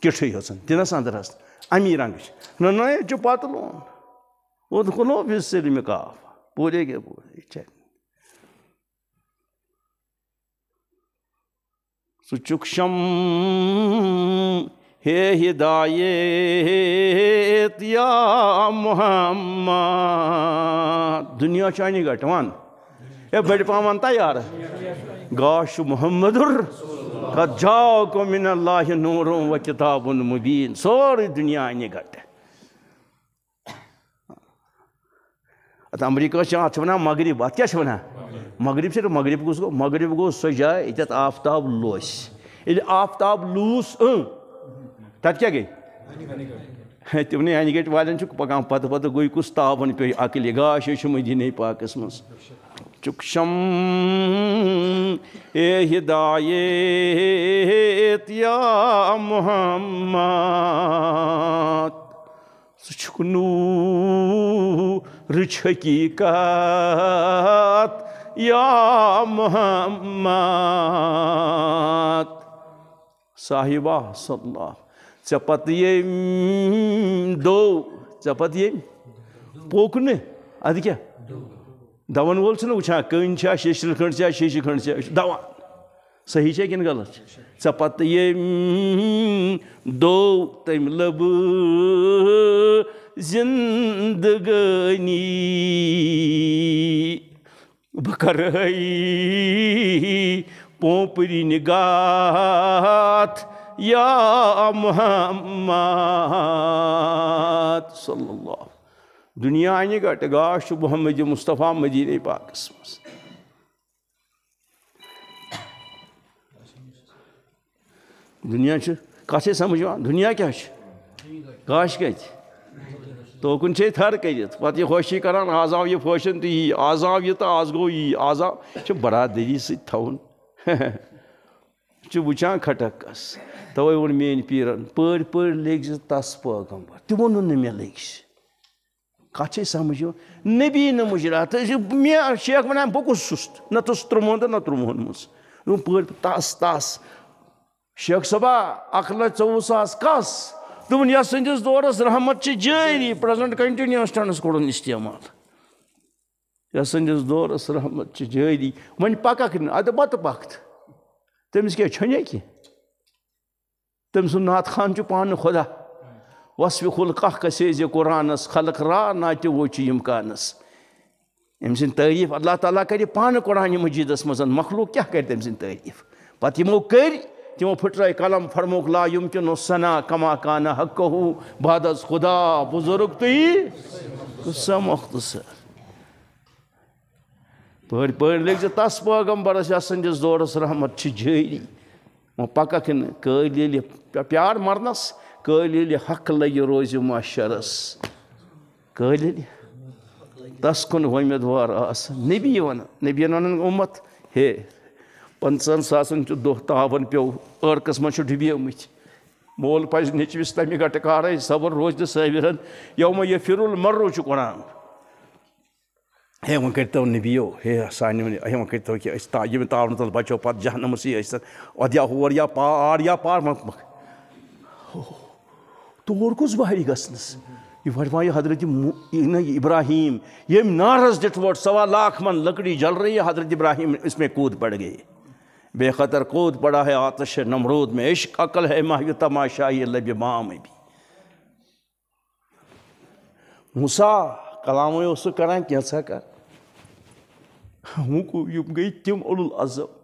Speaker 1: Kirt'i yosun. Dina sandırasın. Ami rangıç. Nanay çu patluğun. ادخلو فی السلم کاف پورے کے پورے چین سچکشم ہے ہدایت یا محمد دنیا چانی گٹوان اے بڑی پامان تا یار گاش محمد قد جاؤکو من اللہ نور و کتاب مبین سوری دنیا انی گٹ اتھ امریکہ سے اتنا مغرب ات کیا ونانا مغرب سے مغرب گوس مغرب گوس سو جائے ات آفتاب لوس یہ آفتاب لوس تب کیا گئی تم نے گیٹ یعنی والن چھ پکان پتہ پتہ گئی کس تاون پی اکل گاش جی ہے مدین پاکس من چکشم اے ہدایت یا محمد سچک نور رچ حقیقت یا محمد صاحبہ صلی اللہ چپت یہ دو چپت یہ پوکنے ادھ کیا دوان وول چھنا وچھا کن چھا شیشل کھنڈ چھا شیشی کھنڈ چھا دوان صحیح چھے کن غلط چھے چپت یہ دو تم لب जिंदगनी बकरई पोपरी निगात या Muhammed sallallahu aleyhi Dünya aynı gata gaşı Mustafa Medine-i Pak ismimiz. Dünya şu kaçı samıcı var? Dünya kaç? Gaş kaç? توکن چھے تھر کے پتہ یہ خوشی کران آزاو یہ فوشن تھی ہی آزاو یہ تا آزگو ہی آزاو چھو برا دیجی سی تھاون چھو بچان کھٹک کس تاوی ون مین پیرن پر پر لیکس تس پا کم بار تیو انہوں نے میں لیکس کچھے سامجھو نبی نمجھ رہا تھا میں شیخ بنایم بکس سست نہ تو سترمون دا نہ ترمون موس پر پر تس تاس شیخ سبا اقلت سو ساس کس دون یہ سورس رحمت کی جی پریزنٹ کنٹنیسٹنس کڑن استعمال یہ سندس دور رحمت کی جای ون پک بت تمس کے چونکہ تم سات خانچہ پانے خدا وسو حلکھ کس قرآن خلق را نا وجہ امكانس ام سعیف اللہ تعالیٰ كر پانی قرآن مجید مز مكلوق كیا کر تم سعف پہ ہم تیمو پھٹرہ کلم فرموک لا یمکنو سنا کما کانا حقہو بعد از خدا بزرگ تی قصہ مختصر پہر پہر لیکن تس پاگم برا شاستن جس دور رحمت چھ جائی دی مو پاکا کن کئی لیلی پیار مرنس کئی لیلی حق لئی روزی معاشرس کئی لیلی تس کن غیمت وار آسن نبی یونہ نبی یونہ امت ہے پنچن ساسن چھ دہ پیو عرقس من ڈبی مت مول پہ نچوس تمہ گٹھے کار صبر روز تو یوم یو یہ فر المرو قرآن ہے وہ نبیو ہے ہے وہ کہ یہ تاون تل بچو بچہ ادیا ہور یا یا پار مکمک تور کس بہ وٹوا یہ حضرت ابراہیم یم نارس دٹ وٹ سوا لاکھ من لکڑی جل رہی ہے حضرت ابراہیم اس میں کود گئی بے خطر کود پڑا ہے آتش نمرود میں عشق عقل ہے ماہی تماشائی اللہ جما میں بھی موسا کلام اس کران کی سا کر ہمکو یہ گئی تم اول العظم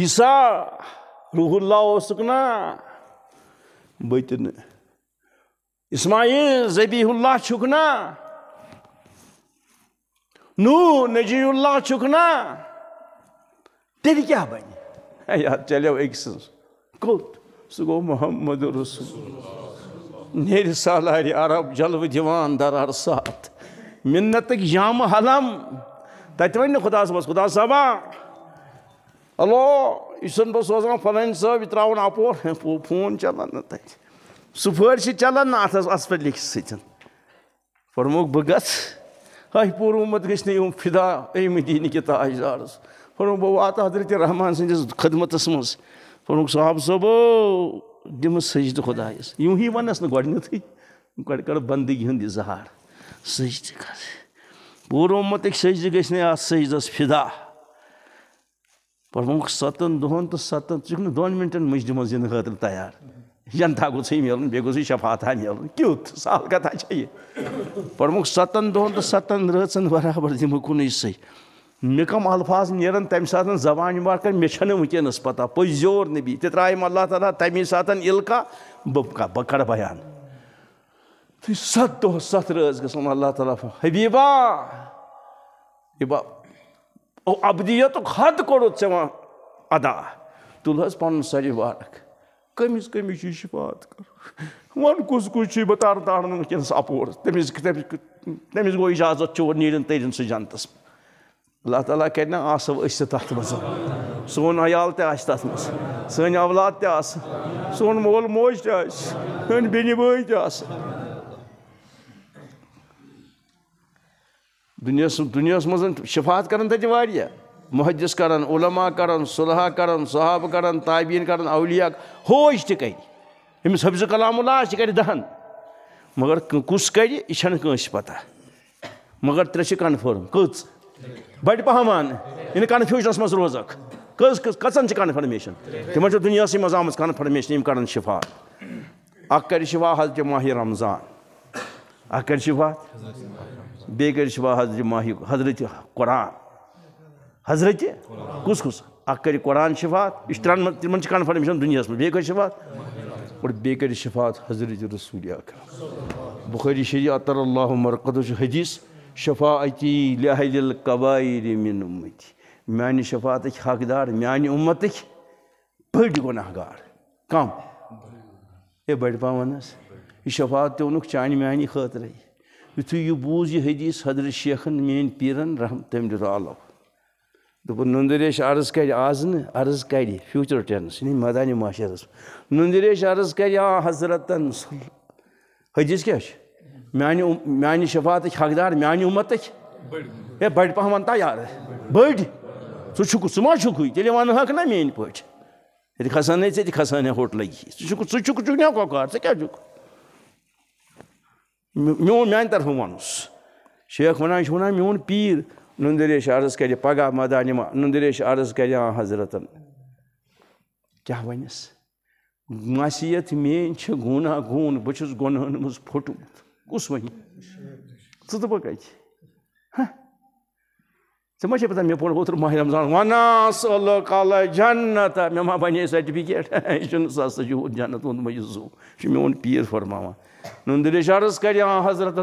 Speaker 1: عیسا روح اللہ اس نا بتن اسماعیل ذبیح اللہ چھکنا نو نجی اللہ چھکنا تیل کیا بنے ہے چلے اک سو سو محمد رسول نیر سلار عرب جلو دیوان در سات منتک جام حلم تنہا خدا صاحب خدا صاحبہ حلو یہ سن بہت سوزان فلح صبح یہ تراون اپور فون چلانہ سی چلانا اس پہ لکھ سو بہ گورمت گو فدا امدین پوڑ بہ حضرت رحمان سندس خدمت مس پہ صبح دم سج تو خدا یوہی ونس نا گت گڑ بندگی اظہار سجدے پورو مت سجد گے سعد اس فدا پور ستن دہن تو ساتن دون منٹن مجھ دما خاطر تیار جنتا جنتھا گوس نی گو شفاتھا نیرن سہلکتہ چی پوک ستن دہن تو ساتن راستن برابر دم کن سی مے کم الفاظ نیرن تمہیں سات زبان کریں مجھے ونکس پتہ پزیور بھی ترائم اللہ تعالیٰ تمے سات علقہ بہ بہ کر بیان ست دہ تعالیٰ حبی بہ با او ابدیت حد کڑھیں ادا تل حس پہ یہ وارک کمز کمی چیز بات کری بہت تار تار وسور تم تٔمِس گو اجازت چور نیرن ترین سُہ جنتس اللہ تعالیٰ کر مز سن اولاد من آس سون مول موج سن بھائی آس دنیا دنیا مز شفاعت کرن شفات کر محدث کر علما کر سلحہ کر صحاب کر تابین کر اولیا حوج تر امس حفظ کلام اللہ تر دہن مگر کس یہ پتہ مگر ترے کنفرم کچھ بڑ پہمان یہ کنفیوژنس مس روزک کنفرمیشن تمہ دنیا سی من آم کنفرمیشن کر شفات اک شفا حضرت ماہ رمضان الفات بی حضرت ماہی حضرت قرآن حضرت کس کس اکی قرآن شفات یہ ترنمہ تم کنفرمیشن دنیا می شفات اور بی شفات حضرت رسولیہ بخاری شریعت اللہ مرکتہ حدیث şefaati li ahlil kabairi min ümmeti. Yani şefaatlik hakdar, yani ümmetlik böd günahgar. Kam. E böd pamanız. E, şefaat de onuk çani yani hatırı. Ütü yubuz yi hadis hadri şeyhin min piran rahmetem de Allah. Dupun nundireş arız kaydı ağzını, arız kaydı. Future tense, ne madani maşerız. Nundireş arız kaydı ya Hazret'ten. Hadis kaç? میان میان شفات حقدار میان اُمت ہے بڑی پہمان تیار بڑا چی تک نا میری پیٹ یہسن ہٹلکی ککار کے كیا مون مان طرف و شیخ و میون پیر نندرش عرض كر پگہ مدا نما نندریش عرض كر حضرت كیا ونس ناصیحت مین گونا گون بہت گونہ مجھ پھٹم او ماہ رمضان سرٹیفکیٹ جنت یہ مون پیر فرما نندر شارس کریں حضرت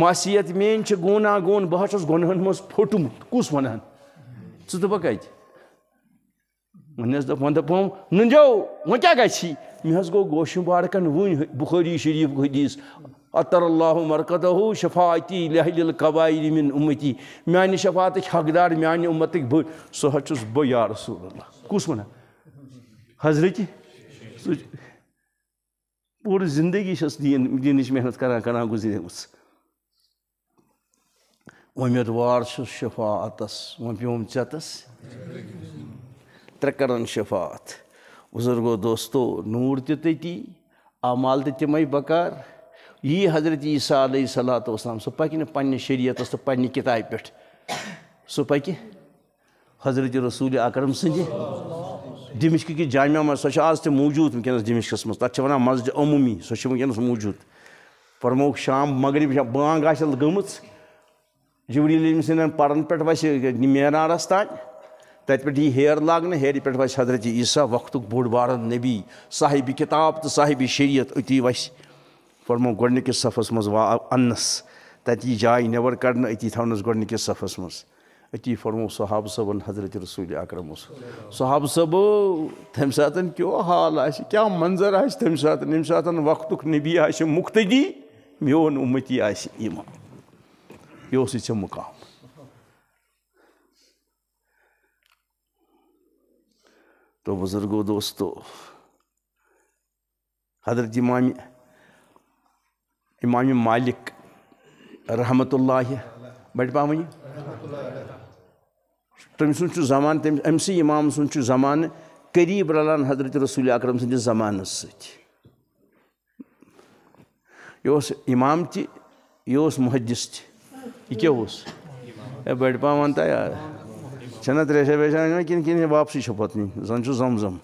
Speaker 1: ماسیحت من گونہ گون بہت گنہ مجھ پھوٹم کس ونہ ونجو وی مجھے گو گوشم بارکن ون بخاری شریف حدیث اطر اللہ ہو شفاعتی لہل القبائل من امتی میانہ میان شفاتک حق دار مان امتک چھس بہ یا رسول اللہ کس منہ حضرت سو پور زندگی چھس دین دینش محنت کران کران گزری ومد وارس شفات و پیوم چتس تر کر شفات ازرگو دستو نور تی تی آ مال تم بکار یہ حضرت عیسیٰ علیہ صلاۃ وسلام پاکی نے پانی شریعت اس تو پانی کتائی پیٹھ سب پاکی حضرت رسول آکرم سنجی دمشقی کی جائمہ میں سوچا آز تے موجود مکنی اس دمشق اسم تاچھا بنا مزج عمومی سوچا مکنی اس موجود پرموک شام مغرب شام بانگ آشتا لگمت جبری اللہ علیہ وسلم پرن پیٹھ باش نمیر آرستان تیت پیٹھ یہ ہیر لاغنے ہیری پیٹھ باش حضرت عیسیٰ وقتک بھوڑ بارن نبی صاحبی کتاب تا صاحبی شریعت اتی باش پورم گۄڈنِکِس صفس منٛز وا اَننَس تَتہِ انس جاے نٮ۪بر کَڑنہٕ أتی تھاونَس گۄڈنِکِس صفس منٛز أتی فرمو صحابہٕ صٲبَن حضرت رسول صٲبو تَمہِ صاحب کیٛاہ حال آسہِ کیٛاہ منظر آسہِ تَمہِ ییٚمہِ آم وقتُک نبی آسہِ مُختدی میون اُمتی آسہِ مون یہِ اوسُے ژےٚ مُقام تو بُزرگو دوستو حضرت مامہ امام مالک رحمت اللہ بٹ پا ون تم سن زمان تم امسی امام سن زمان قریب رلان حضرت رسول اکرم سندس زمان سی یہ اس امام تھی یہ محدس تھی یہ کیا اس بٹ پا ون تا یار چھ تریشا ویشا کن کن واپسی پتہ زن زم زم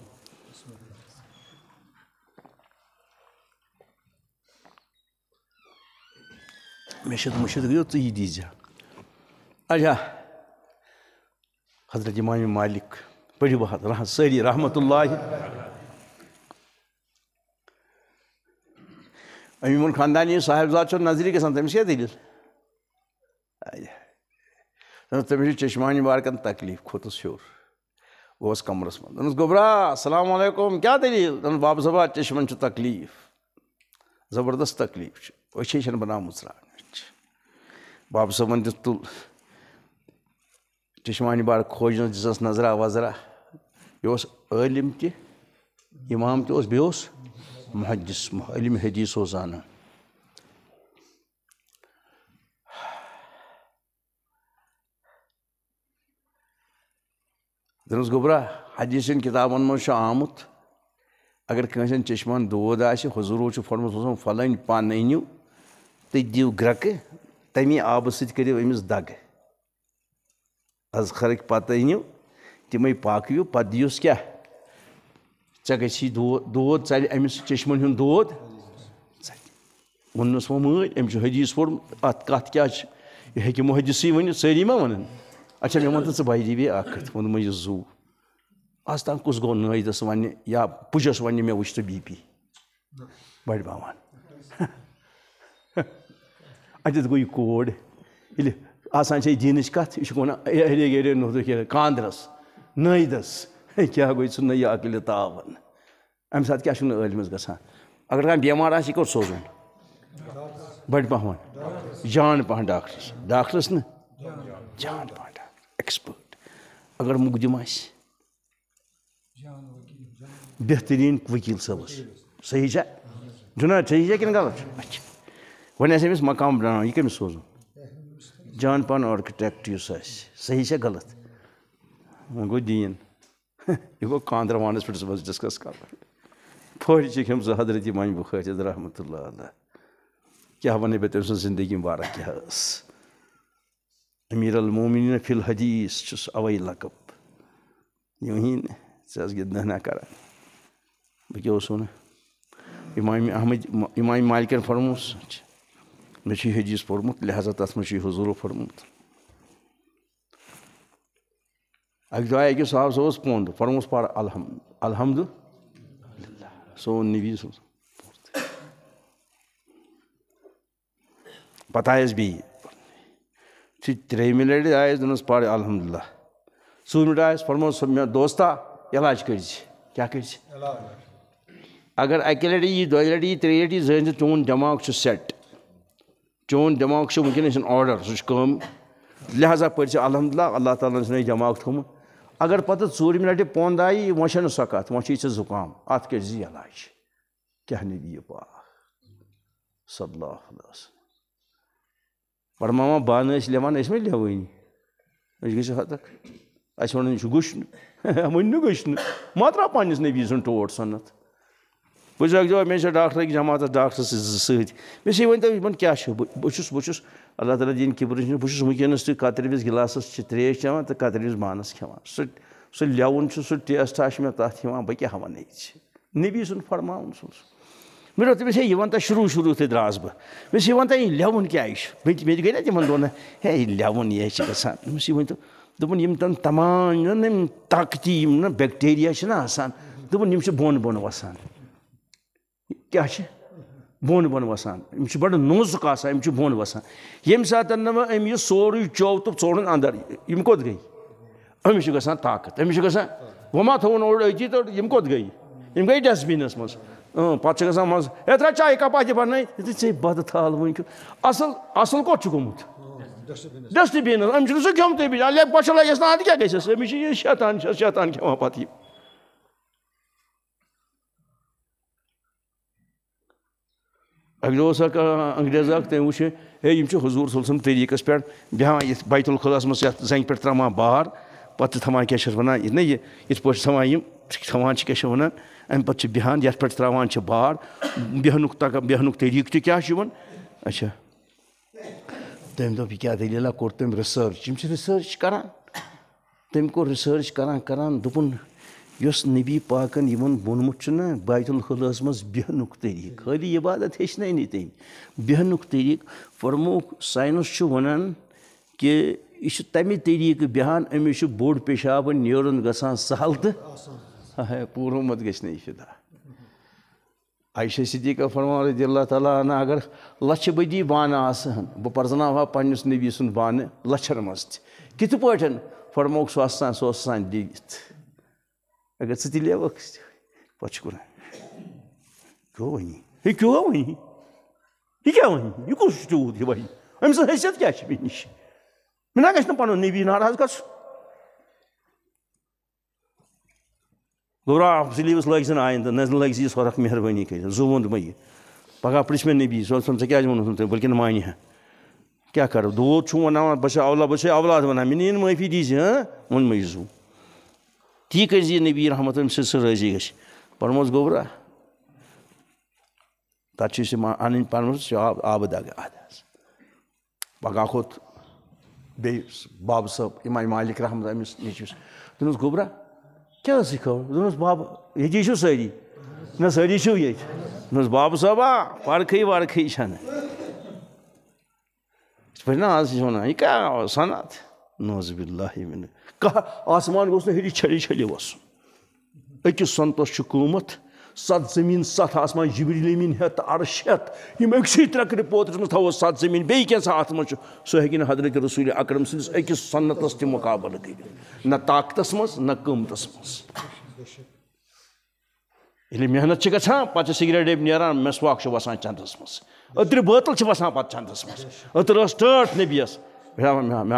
Speaker 1: مش مشت گئی دیزا اچھا حضرت امام مالک بہت ملک ساری رحمت اللہ امی وون خاندانی صاحبزاد نظری تمس کیا دلیل تمہس چشمانی بارکن تکلیف کھوتس ہیور کمرس من دس گا السلام علیکم کیا دلیل دن باب صبح چشمن تکلیف زبردست تکلیف کچھ اچھے چھ بن سرانگ बाबू صٲبَن دِژ تُل چشمانی بار خوجنَس دِژَس نظرا وَظرا یہِ اوس عٲلِم تہِ اِمام تہِ اوس بیٚیہِ اوس محدِس علم حدیٖث اوس زانان دَپنَس گوٚبرا حدیٖثَن کِتابَن منٛز چھُ آمُت اگر کٲنٛسہِ چشمان دود آسہِ حضوٗرو چھُ پھوٚٹمُت اوسُم فَلٲنۍ پَن أنِو تُہۍ دِیِو گرٛٮ۪کہٕ تمی آب سو امس دگ از خرک پتہ این تمہیں پاک پتہ دس دود ووٚننَس امس چشمہ دو چھُ حدیٖث پوٚرمُت حدیث کَتھ ات کیا یہِ ہوں حدیث ؤنِتھ سٲری ما اچھا وا من تو ثیبی اخہت و زو آستان کس گو ندس ون پجس ون وچ تو بی پی بڑب ات گئی کور آسان جینج كت یہاں یہ كاندرس نیدس کا گئی ثیق تا امہ سات کا علمی گا اگر کہ بیمار آئی بڑی پہمت جان پہ ڈاکٹرس ڈاکٹرسپٹ اگر مقدم آہترین ورکیل صبح صحیح چھا جن صحیح چھا کن غلط اچھا ون مقام بنانا یہ کٔمِس سوزُن جان پان یُس آسہِ صحیح چھا غلط و دین یہ گو خاندان پھر صحیح ڈسکس کرم ضرتی مان باضد رحمت اللہ علیہ کیا بنے بہت تم سندگی بارہ کیا امیر فی فل حدیث اوی لقب نہٕ اِمامہِ احمد امام مالک چھِ مجھے حدیث پورمت لہذا تس مجھے حضور پورم اک آئے صاحب سو پورمدل سو نوی پہ آس بی تریم لٹ آس پہ الحمد آیَس ثیس سُہ مےٚ دوستہ علاج اگر کرکہ یہ دی لٹ لٹ زن چون دٮ۪ماغ چھُ سیٹ چون دن آڈر سر لہٰذا الحمد للہ اللہ تعالیٰ سنس دماغ تر پہ ٹورم لٹ ٲسۍ آئی وی سا کھات وی ٹھہ زکام ات جی عل کیا پڑما بانس لوانا لےونی حتق ما ترٛاو پنٛنِس نبی سن ٹوٹ سنت بج دک جماعت ڈاکٹر چھُ بہٕ بہٕ کیا بہٕ چھُس اللہ تعالیٰ دن کبرش نی بس ویسے سُہ گلاس کی تریش چیت تو کتروس بانس کل لیسٹ میں تا بہت ویسے نبی سن فرما سو تس یہ شروع شروع تھی مےٚ تہِ می وا تم نا ہے یہ لوگ میتو دن تمام جو نمط طاقتی بیکٹیریا دن بن بن وسان کیا نزکا جی ہاں، بن وسان سات و سوری چو تو ثور ان کئی امس گا طاقت امس گا وہ ما تھن اوی تو کت گئی ان گئی ڈسٹبینس مز پہ مزا چائے کپا یہ بنائی بتال ونکل اصل کتھ گوت ڈسٹبین سب کمت پہ لگیسا ادا گیم شیطان شیطان کت حضوٗر انگریزا تم وے یہ حضور صريق پہ الخلاہَس منٛز یَتھ زَنٛگہِ پٮ۪ٹھ ترٛاوان بار پہ تھان كيا چھِ يہ يہ تھوانس تھوان كے وان امہ پہ بہان کے پاانے باڑ بہن تک بہن طریقہ تو كيا اچھا تم کوٚر تٔمۍ رِسٲرٕچ تم رسرچ رِسٲرٕچ کَران تٔمۍ تم رِسٲرٕچ کَران کَران دوٚپُن یوس نبی پاکن یون بونمت چھنا بیت الخلاس مز بہنک طریق خالی عبادت ہیچنے نہیں تم بہنک طریق فرموک سائنس چھ ونان کہ یہ تمہ طریقہ بہان امس بوڑ پیشاب نیرن گسان سہل تو پوروں مت گھ نہ فدا عائشہ صدیقہ فرمان رضی اللہ تعالیٰ عنہ اگر لچھ بدی بانہ آسہن بہ پرزناو ہا پنس نبی سن بانہ لچھن مز تہ کت پٲٹھۍ فرموک سہ سان سہ سان دِتھ اگر لیم سن حیثیت پہ نبی ناراض گس لگ لگ سرق مہربانی کرو وا پچھے نبی صاف ذہن و تمہیں بلکہ مانہ کیا دوتھم ونانا بہت اولاد بولاد واح معافی دھو تھی کہ نبیر احمد سر رضی گیس پہ گوبرہ تب ان پہ آب دگا پگہ کھوت بیس باب صاحب مالک رحمت امس نس دس گہ دس باب یہ سعری نریو دس باب صاحب ص پڑی وڑی آج وا یہ سنت نوزب اللہ کہا آسمان گوس نہ ہری نل چھلی وس اکس سنتس قیمت ست زمین ست آسمان عرش یم شیت اکس پوترس پوتر تھو ست زمین بیٚیہِ کینٛژھا اتھ منٛز چھُ سُہ ہیٚکہِ نہٕ حضرت رسول اکرم سٕنٛدِس أکِس سنتس تہِ کٔرِتھ نہ طاقتس منٛز نہ قۭمتس منٛز ییٚلہِ محنت چھِ چھِ گژھان پتہٕ سِگریٹ پگریٹ نیران مسواک چھُ وسان چندس منٛز أترِ بٲتل چھِ وسان پتہٕ چندس منٛز مزر ورس ٹاٹ نبیس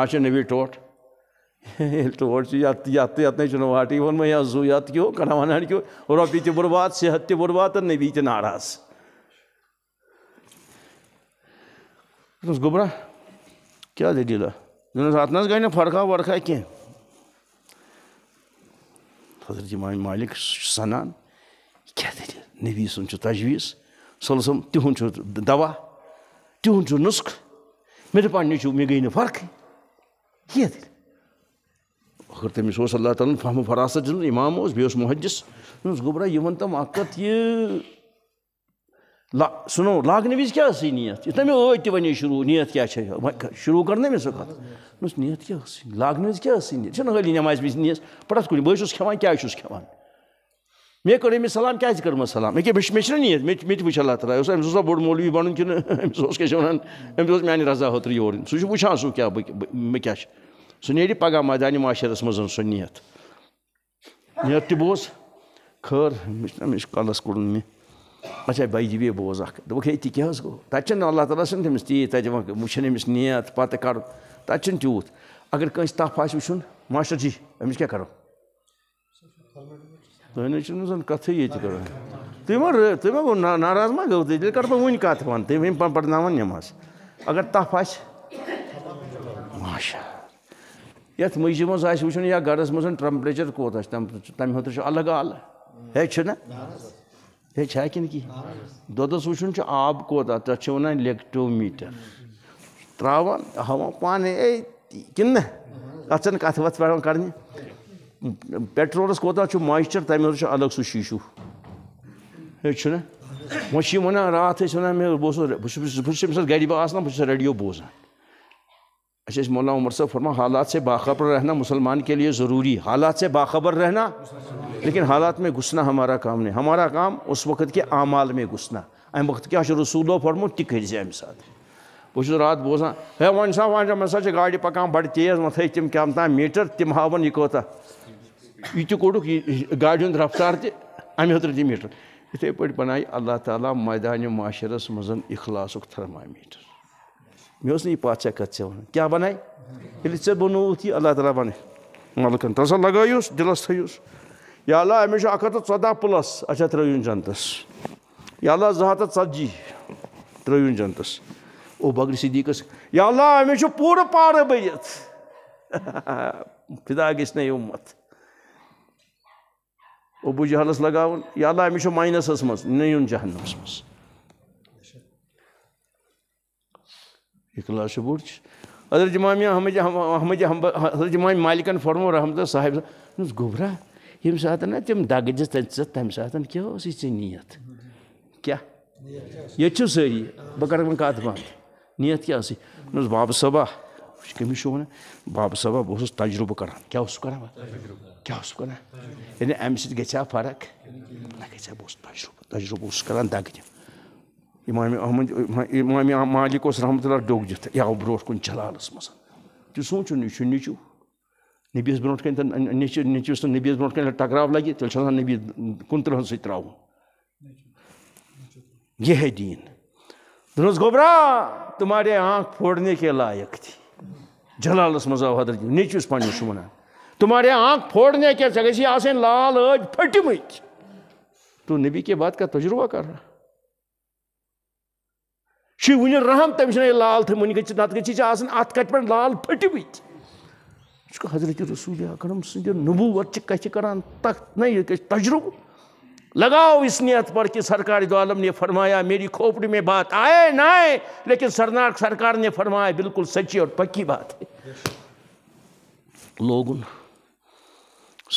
Speaker 1: چھِ نبی ٹوٹھ ہے تنواٹ وا زو یا ونہ کورو روپی ترباد صحت ترباد نبی تھی ناراض گہ کا دلی اتھ گئی نا فرقہ ورقہ كی جی جم مالک سنان كیا دلی نبی تجویز سلسم تہ میرے تہ نیچو می گئی نا فرق کیا دیلا تٔمِس اوس اللہ تعالیٰ فہم فراست اِمام اوس دمام بیس محدس گوبرہ گوٚبرا یہِ تم آت یہ یہِ لا سُنو وز کت عی شروع نیت کیا شروع کرے سات کتنی نیت کس لگنے وز کت حایلی نماز نیت پہ چھُس کھٮ۪وان مےٚ کٔر أمِس سلام کیٛازِ کٔرمَس سلام مےٚ مےٚ مےٚ کیٛاہ ایسے نیت وٕچھ اللہ تعالیٰ اوس أمِس اوسا بوٚڑ مولوی بَنُن کِنہٕ أمِس أمِس اوس کیٛاہ چھِ وَنان اوس میٛانہِ رضا یورٕ سُہ سُہ چھُ وٕچھان کیٛاہ بہٕ مےٚ کیٛاہ م سہ نی پگہ میدان معاشرہ مہ نیت نیت تر مش کلس کڑ اچھا بائی دے بوز اخبی کی اللہ تعالیٰ تمہس تی وچنس نیت پتہ کڑو تب تیوت اگر کنس تف جی، آس وشن ماشٹر جی امس کیا ناراض ما گئی تھی کرا اگر تف آ یعنی مجد وچن یا گرس مز ٹمپریچر کو تمہیں الگ الچ نا ہا کن کی دس وچن آب ونان لیکٹو میٹر تران پانے اے کی اتنی کت پیٹرولس کوتا کتہ تمہ خطر الگ سو شیشو ہے وہ ونان رات وس گہ بہ ریڈیو بوزان اس عمر صاحب فرما حالات سے باخبر رہنا مسلمان کے لیے ضروری حالات سے باخبر رہنا لیکن حالات میں گھسنا ہمارا کام نہیں ہمارا کام اس وقت کے اعمال میں گھسنا ایم وقت کیا رسولو پھوڑمت ترز زیم سات بہت رات بوزان ہے ون سا مسا گاڑی پکان بڑ تیز و تم کم تام میٹر تم ہاون یہ کوتا یہ کوڑک گاڑی ہند رفتار تمہیں تہ میٹر اتھے پہ بنائے اللہ تعالیٰ میدان معاشرہ مز اخلاص تھرما میٹر موس نئی پات یا وا بنائی یل ے بنوت یہ اللہ تعالیٰ بنائے لگ دلس تاہم اک ہتھا ٹدہ پلس اچھا تریم جنتس یا لا زی تر جنتس او بکر صدیق یا اللہ لا امو پور پہ بنت فدا گئی امت ابو جہلس لگاؤن یا اللہ لا امر مائنسس مز ن جنس مز اقلاش بوڑھس حضرت مہمد احمد حمد حضرت می مالکن پور رحمۃ اللہ صاحب گبراہیم سات نا تم دک دس تمہیں ساتھی یے نیت کیا سیری بہت کات یعنی بہت نیت باب صبہ کمی واقع بابا صبح بہس تجربہ کیا امن سا فرق بہس تجربہ تجربہ دک دن امام احمد امام مالک رحمتہ اللہ ڈوگ جتھ کن مز تہ سوچن یہ چھو نبیس بروٹ کن نچو نوس تو نبی کن ٹکرا لگہ تیل نبی سی ستر یہ ہے دین دس گوبرا تمہارے آنکھ پھوڑنے کے لائق تھی جلالس مزا حدرت نچوس پنسو و تم تمہارے آنکھ پھوڑنے کے گی آسن لال عد پھٹمت تو نبی کے بعد کا تجربہ کر رہا شی ون رحم تم سے لال تھم گئی تب گئی ات کت پہ لال پھٹمت حضرت رسول اکرم سند نبوت کچھ کران تخت نئی تجربہ لگاؤ اس نیت پر کہ سرکار دو عالم نے فرمایا میری کھوپڑی میں بات آئے نہ آئے لیکن سرناک سرکار نے فرمایا بالکل سچی اور پکی بات ہے لوگن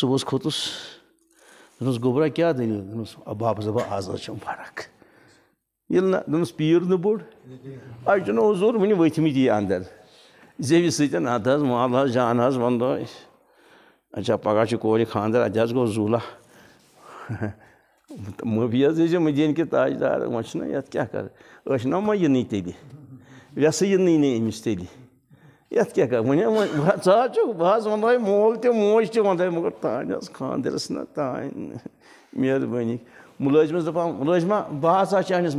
Speaker 1: صبح کھوتس دس گوبرا کیا دن باپ زبا آز فرق نوس پیر نوڑ اجنہ ازور ونہ ورت یہ جی اندر زوی ستھ ادا مال جان جانا ون اچھا پگہ خاندر اتولا مبی دیزے مدینہ تاج دار وی کرشن می تل ویسے یہ نئی نیمس تیل اتنے ثق بہ وے مول تو موج مگر تان خاند مہربانی ملمس دبا مل بہ سا چانس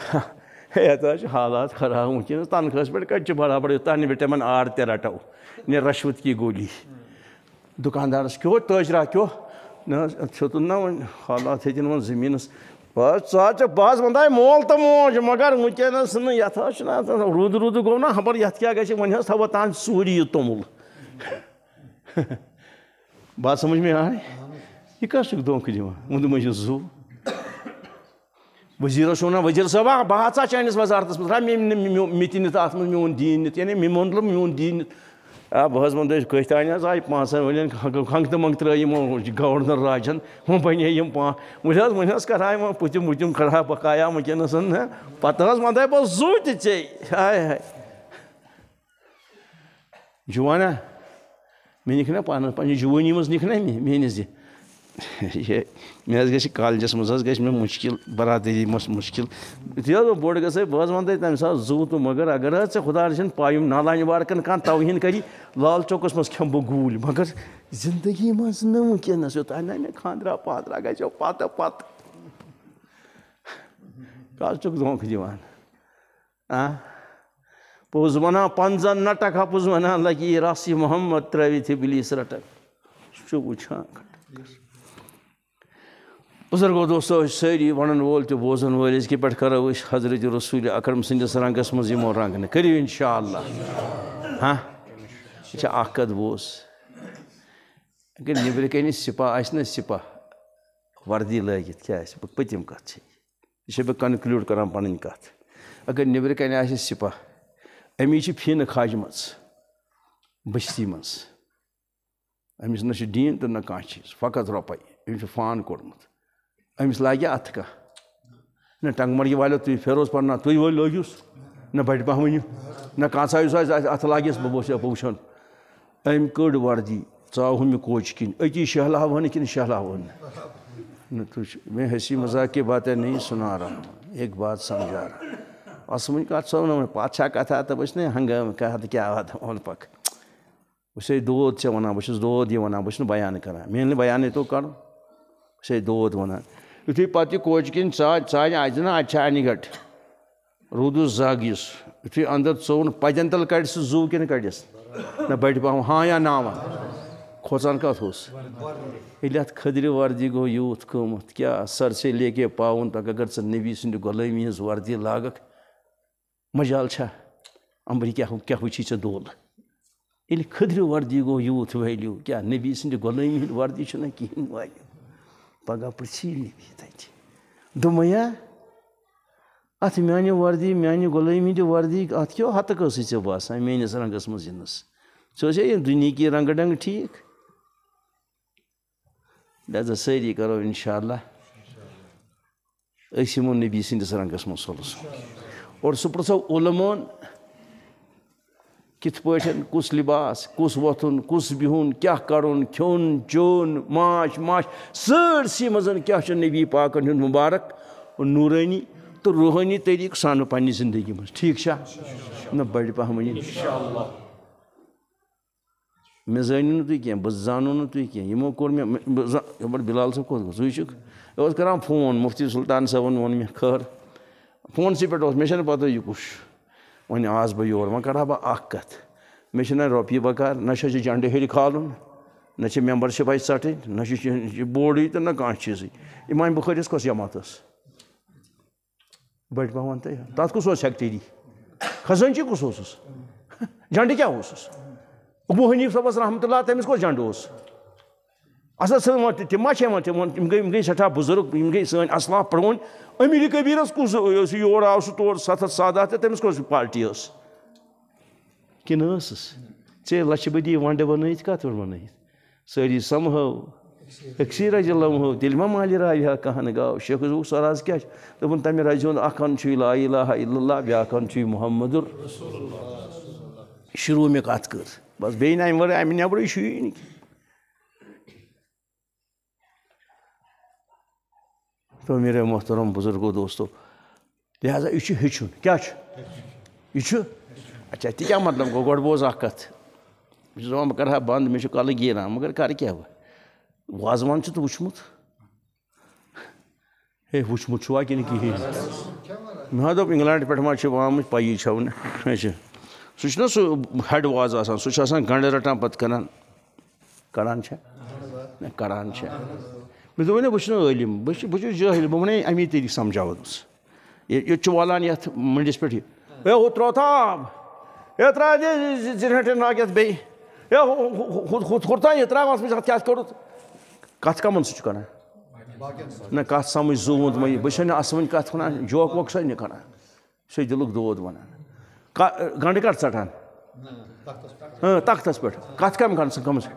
Speaker 1: یہ اچھا حالات خراب ونکس تنخواہس پہ کتنے برابر یوتان تمہن آر تہ رٹو نی رشوت کی گولی دکاندارس کھو تاجرا کھو اچھا نا چھتن نا حالات ہتن و زمینس بہت بہت وندائی مول تو موج مگر ونکس نا اچھا رود رود گو نا خبر یت کیا گھر ون حس تھو تان سوری یہ تومل بات سمجھ میں آئی یہ کس دھوکہ دن زو وزیر شونا وزیر سبا بہت سا چینس وزارتس من متنت ات من میون دیٖنِتھ یعنی مےٚ مطلب میون دیٖنِتھ آ بہٕ حظ وَنہٕ کٔتھۍ تانۍ حظ آیہِ پانٛژَن ؤرۍ یَن کھنٛگتہٕ منٛگہٕ ترٛٲے یِمو گورنر راجَن وۄنۍ بَنے یِم پانٛژھ وٕچھ حظ وۄنۍ حظ کَرہا یِمو پٔتِم ؤتِم کَرہا پَکایا وٕنکٮ۪نَس نہ پَتہٕ حظ وَنہٕ ہا بہٕ زُو تہِ ژے ہاے ہاے جُوانا مےٚ نِکھ نہ پانَس پنٛنہِ جُوٲنی منٛز نِکھ نہ مےٚ میٛٲنِس یہِ میز گھے کالجس مزہ مشکل برادری مس مشکل گژھے بہٕ حظ وَنہٕ تۄہہِ تَمہِ سات زو تو مگر اگر یا خدا یِم نالانہِ وارکَن وارکن کوہین کری لال چوکس مز یوٚتانۍ بہ مےٚ زندگی مزہ گژھیو پَتہٕ پَتہٕ کَر چھُکھ گزہ دِوان آ پوٚز پوز ون زن نٹکا وَنان لَگی رَس یہِ محمد بِلیٖس بلیس رٹک چھُ وٕچھان بزرگوں دستوج ساری ونانزکہ کرو حضرت رسول اکرم سندس رنگس منو رنگ نہ کرو انشاء اللہ ہاں یہ اچھا، کت بوز اگر نبرکن سپا آپ وردی لگت کیا پتم کت کنکلوڈ کر پن اگر نیبرکن آپ امی سے فین کھاجمی مز نقت رپے امریک فان کڑمت امس لاگہ أتھ كہ نہ ٹنگ مرگہ والو تھی فیروز پرنا تھی وہ لوگس نہ بٹ بہ ون نہ كاسا اس أتھ لاگس بہ بہت وچھان أم كڑ وردی ژاو مے كوچ کن اتی شہلاو کن شہلاو نہ تھی میں ہنسی مذاق کی باتیں نہیں سنا رہا ہوں ایک بات سمجھا رہا ہوں اس ون کات سو نہ پاتھ شا کتھا تو بس نہ ہنگام کہ کیا وات اول پک اسے دود سے ونان بس دود یہ ونان بس نہ بیان کران مین بیان تو كر اسے دود ونان یوچہ اَنہِ اچھے روٗدُس انگ رود یُتھُے یو اندر پَتٮ۪ن پدین تل کڑ سا زو کن کڑس بَڑِ پَہَم ہاں یا اوس ییٚلہِ اَتھ کھدر وردی گو یوت قیمت کیا سر سے کے پاؤن پہ اگر ژٕ نبی سد غلمی ہز وردی لاگک کیٛاہ کیٛاہ کیا ژےٚ دول ییٚلہِ یل وردی گو یوت ویلیو کیا نبی سد غلمی وردی کی ویلیو پگہ پیبی دیا ات میانہ وردی میانہ غلام وردی ات اتحسے باسان میس رنگس مز دنیا کی رنگ ڈنگ ٹھیک لہذا سی کرو ان شاء اللہ اس نبی سندس رنگس سو سو او سہ پرسو علمون کت کس لباس کس کس بہن کی کن چاچ ماش مزن کیا نبی ہند مبارک نورانی تو روحانی طریقہ سانو پنہ زندگی مجھ ٹھیک من تھی بانو نا تھی کور بلال صاحب کتر فون مفتی سلطان صاحب وون خر فون سی پہ پتہ یہ کچھ وۄنۍ آس بہٕ یور وۄنۍ کَرٕ ہا بہٕ اَکھ کَتھ مےٚ چھِنہ رۄپیہِ بَکار نہ چھَس یہِ جَنڈٕ ہیٚرِ کھالُن نہ چھِ مٮ۪مبَرشِپ اَسہِ ژَٹٕنۍ نہ چھُ یہِ بوڑٕے تہٕ نہ کانٛہہ چیٖزٕے یہِ مانہِ بُخٲرِس کۄس ٲس بٔڑۍ بہ وَنہٕ تَتھ کُس اوس سٮ۪کٹری خزٲنچی کُس اوسُس جَنڈٕ کیٛاہ اوسُس ابوٗ حنیٖف صٲبَس رحمتہ اللہ تٔمِس کۄس جَنڈٕ اوس اصل سوٹ تم ما سا بزرگ ان گئی سوا پڑونی امیر قبیرس کس یور آو سر تور ست سادہ تم کس پارٹی یس کہ بدی ونڈ بن پہ بنیاد ساری سمہو اکس راضی لمہو تیل ما مالی ہا کہ ناؤ شیخ سراز کیا تمہیں رزا ہن چی لاء اللہ بیاا چھ محمد الہ شروع میں اتک بس بیمہ ویبر نہٕ نکی تو میرے محترم بزرگو دوستو لہذا یہ چھو کیا چھو یہ اچھا تھی کیا مطلب گو گوڑ بوز آکت مجھے زمان بکر ہے باند میں چھو کالی گینا مگر کاری کیا ہوا وازوان چھو تو وچھمت اے وچھمت چھوا کی نکی ہی میں ہاں دو انگلینڈ پیٹھ مار چھو وہاں مجھ پائی چھو اچھا۔ سوچھنا سو ہیڈ واز آسان سوچھا سان گنڈ رٹا پت کنان کنان چھے کنان چھے مجھے دہ بہلم بہت بہت جا بے وی ط سمجھ یہ والان مڈس پی ہوا آب ہے ناگی ہوا کیا کمن سا چلانا نا کتھ سمجھ زون بہت اصل کت وا جوک ووک سر دلک دو و گنڈکٹ ٹٹان تختس پہ کم کر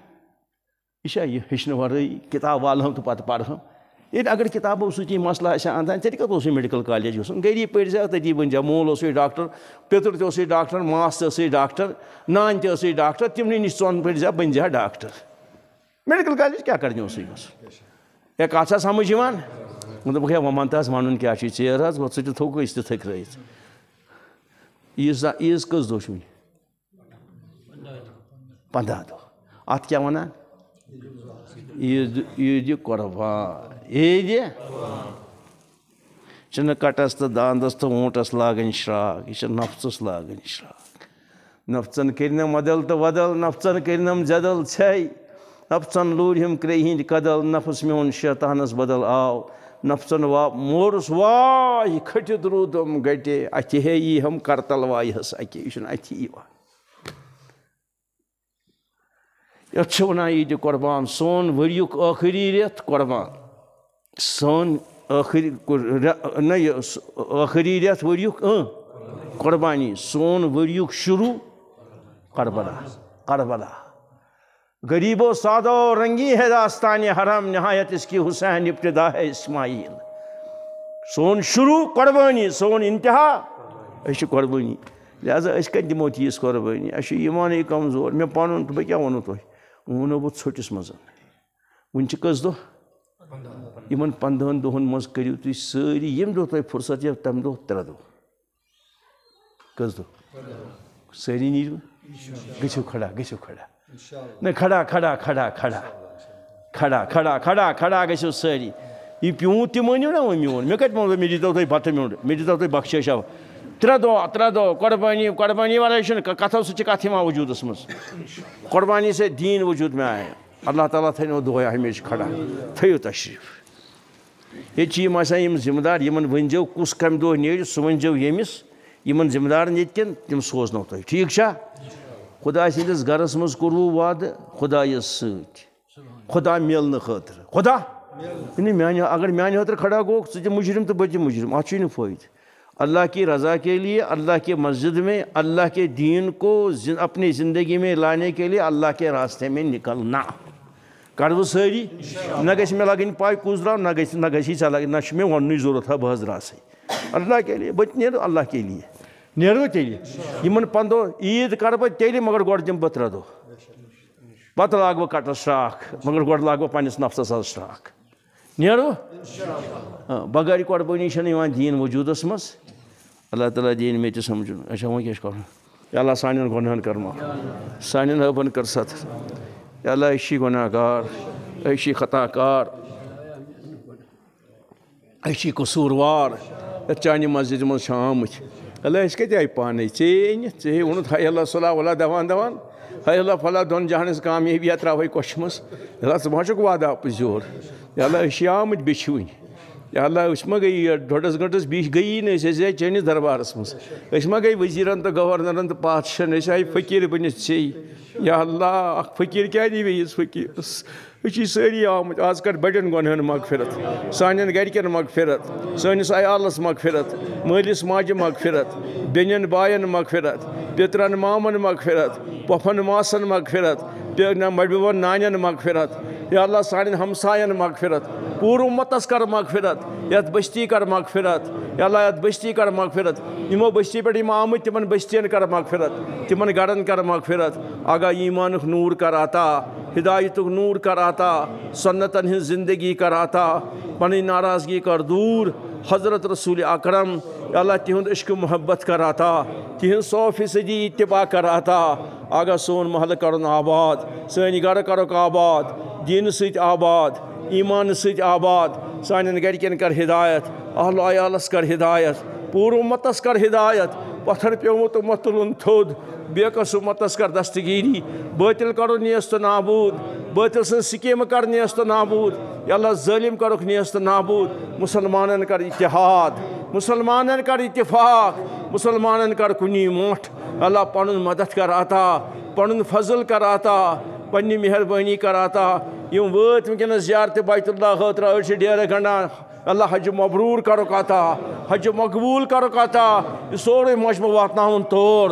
Speaker 1: یہ ہن کتاب وم تو پہ پڑھوں یہ اگر کتبوں سی مسلسل اندر تیڈل کالج گری پہ تی مول اس ڈاکٹر پتر ڈاکٹر ماس ڈاکٹر نان تھی ڈاکٹر تمن نش ثن پہ جا ڈاکٹر میڈیکل کالیج کیا گھن کھات سمجھ دیا وہ منتحا ون کیا تک عیزا عیز کت دہ دہ ات ونان یہ قربان عید کٹس تو داندس تو اونٹس لاگن شراک یہ نفسس لاگن شراک نفسن کرنم بدل تو ودل نفسن کرنم جدل چھ نفسن ہند قدل نفس میون شیطانس بدل آو نفسن وا مورس واہ کھٹت رود گٹے اتہ ہے یہ ہم کرتل واحس اکی یہ اتھی یہ یہ چھو نا عید قربان سون وریوک آخری ریت قربان سون آخری نئی آخری ریت وریوک آن قربانی سون وریوک شروع کربلا کربلا غریب و سادہ و رنگی ہے داستان حرم نہایت اس کی حسین ابتدا ہے اسماعیل سون شروع قربانی سون انتہا ایش قربانی لہذا اس کا دیموتی اس قربانی ایش ایمان ایک امزور میں پانوں تو بکیا ہونو تو ہی وٹس مز و ون چہن پندن دہن مزو تیس ساری یمہ تھی پہلے تمہیں تر دری نیرو گڑا گزو کھڑا کھڑا نہ کھڑا کھڑا کھڑا کھڑا کھڑا کھڑا کھڑا کھڑا گری پہ پیونت مونی نا میون وی مون کتنے میتو تب بت میتو تب بخشیشو ترے دہ ترے دہ قربانی قربانی وار کتو سک وجود مزبانی سر دین وجود میں اللہ تعالیٰ تھن دے ہمیشہ کھڑا تشریف یہ ذمہ دار یہ نیر سہ ورنس ان ذمہ دارکن تم سوزن تھی ٹھیک خدا سرس مز کعد خدا ست خدا ملنے خاطر خدا مگر میان کھڑا گجرم تو بت مجرم آت فائدہ اللہ کی رضا کے لیے اللہ کے مسجد میں اللہ کے دین کو اپنی زندگی میں لانے کے لیے اللہ کے راستے میں نکلنا کرو سری نہ سی میں لگن پائے کچ دا نہ گیس ون ضرورت ہے بہت راس اللہ کے لیے بت اللہ کے لیے نیرو تیلی ان پندو عید کر بہت تیل مگر گوڑ دم دو پتہ لاگ بہ کٹس شراخ مگر گوڑ لاگ پنس پس نفت شراخ نیرو بغیر قربانی دین وجودس مز اللہ تعالیٰ دین میں تہ سمجھن اچھا وہ کیا کر اللہ سان گنہن کر معاف سان حبن کر ستر یا اللہ اسی گناہ گار اسی خطا کار اسی قصور وار چانہ مسجد مز آمت اللہ اس کتہ آئی پانے ین ے وونت ہائی اللہ صلی اللہ دوان دوان ہائی اللہ فلاح دون جہانس کامیابی تراوے کوش مز اللہ ثہ ما چھ وعدہ زور یا اللہ اشیاء مجھ بچھوئیں یا اللہ اس ما گئی دھوٹس گھٹس بیش گئی نہیں اسے سے چینی دربار اس میں سے اس میں گئی وزیران تا گورنران تا پاتشن اسے آئی فکیر بنی سے یا اللہ اک فکیر کیا دی بھی اس فکیر اس اچھی سری آمد آز کر بیٹن گون ہن مغفرت سانین گرکن مغفرت سانیس آئیالس مغفرت مہلیس ماج مغفرت بینین باین مغفرت پیتران مامن مغفرت پپن ماسن مغفرت مجبور نانین مغفرت یا اللہ سان ہمسائن مغفرت امتس کر مغفرت یا بستی کر مغفرت یا اللہ بستی کر مغفرت ہم بستی پہ آمت تمہ بستین کر مغفرت تمہ گرن کر مغفرت آگا ایمان نور کر عطا ہدایت نور عطا آتا ہن زندگی کر عطا پنی ناراضگی کر دور حضرت رسول اکرم اللہ تہد عشق محبت کر عطا تہن سو فیصدی اتباع کر عطا اگر سون محل کرن آباد سانی گھر کرک آباد دین ست آباد ایمان ست آباد سان گرکین کر ہدایت اہل عیالس کر ہدایت پور متس کر ہدایت پتھر پیمتمت تلن تھود بے قصو متس کر دستگیری باطل کرو نیست نابود باطل سن سکیم کر نیست نابود اللہ ظلم تو نابود مسلمانن کر اتحاد مسلمان کر اتفاق مسلمانن کر کنی موٹ اللہ پن مدد کر عطا پن فضل کر عطا پنہ مہربانی عطا یم وت ونکس زیارت بیت اللہ حتر ڈیرہ گنڈان اللہ حج مبرور کرو عطا حج مقبول کرو عطا یہ سورے مجموعہ واتن طور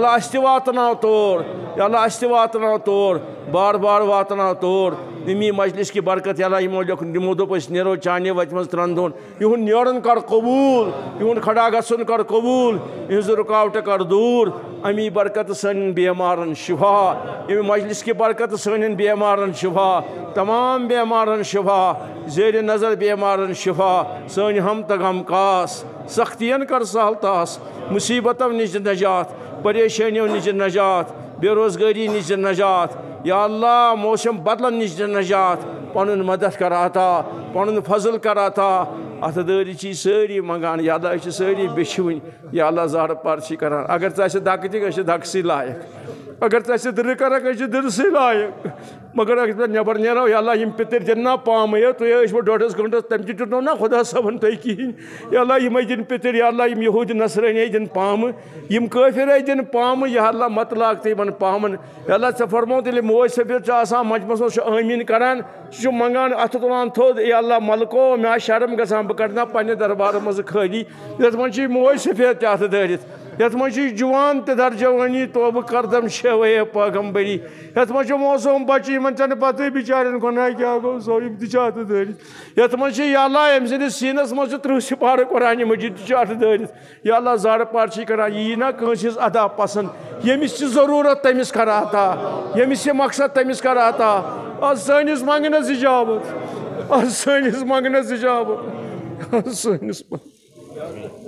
Speaker 1: لس تاتن طور ل واتن طور بار بار واتن طور امی مجلس کی برکت یا اللہ یہ نیرو چانے وچ مز ترن دون یہن نیرن کر قبول یہن کھڑا گسن کر قبول یہن رکاوٹ کر دور امی برکت سن بیمارن شفا امی مجلس کی برکت سن بیمارن شفا تمام بیمارن شفا زیر نظر بیمارن شفا سن ہم تغم کاس سختین کر سہل تاس مصیبت و نجات پریشانی نش نجات بے روزگاری نش نجات یا اللہ موسم بدل نش نجات پن مدد کرا تا پن فضل کرا تا داری چی ساری منگان یا اللہ بچھو یا اللہ زار پارچی کر اگر ٹھیک دک تک دکسی لائق اگر یا دل کر سے لائق مگر اگر نبر یا اللہ پتر دن نا پام ہے ڈوڈس گنٹس تم تیت نو نا خدا صاحب تھی اللہ یہ جن پتر اللہ یہ پام دن پامہ ہے جن پام یا اللہ مطلت تن پامن اللہ ثمت موض سفیر مجمس مسجین کران سنگان اتنا تھو یا اللہ ملکو میں شرم گا بکرنا کر دربار مزہ خالی منچ موض سفیر ترت یتھ منٛز چھُ جوان تہِ درجوٲنی توبہٕ کردم شیوے پاگمبٔری یتھ منٛز چھُ موسوم بچہِ یِمن چھنہٕ پتہٕ بِچارٮ۪ن گۄناہ کیٛاہ گوٚو سۄ یِم تہِ چھِ اَتھٕ دٲرِتھ یتھ منٛز چھِ یا اللہ أمۍ سٕنٛدِس سیٖنس منٛز چھُ تٕرٛہ سِپارٕ قۄرانہِ مجیٖد تہِ چھُ اَتھٕ دٲرِتھ یا اللہ زارٕ پار چھِ کران یی نہ کٲنٛسہِ ہِنٛز ادا پسنٛد ییٚمِس چھِ ضروٗرت تٔمِس کر عطا ییٚمِس یہِ مقصد تٔمِس کر عطا آز سٲنِس منٛگنَس اِجابت آز سٲنِس منٛگنَس اِجابت آز سٲنِس منٛگ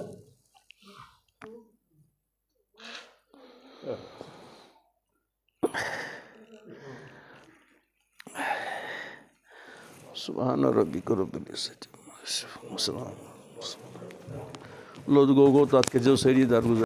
Speaker 1: سبحان ربی کو رب العزت مسلم لوگ گو گو تات کے جو سری دار گزار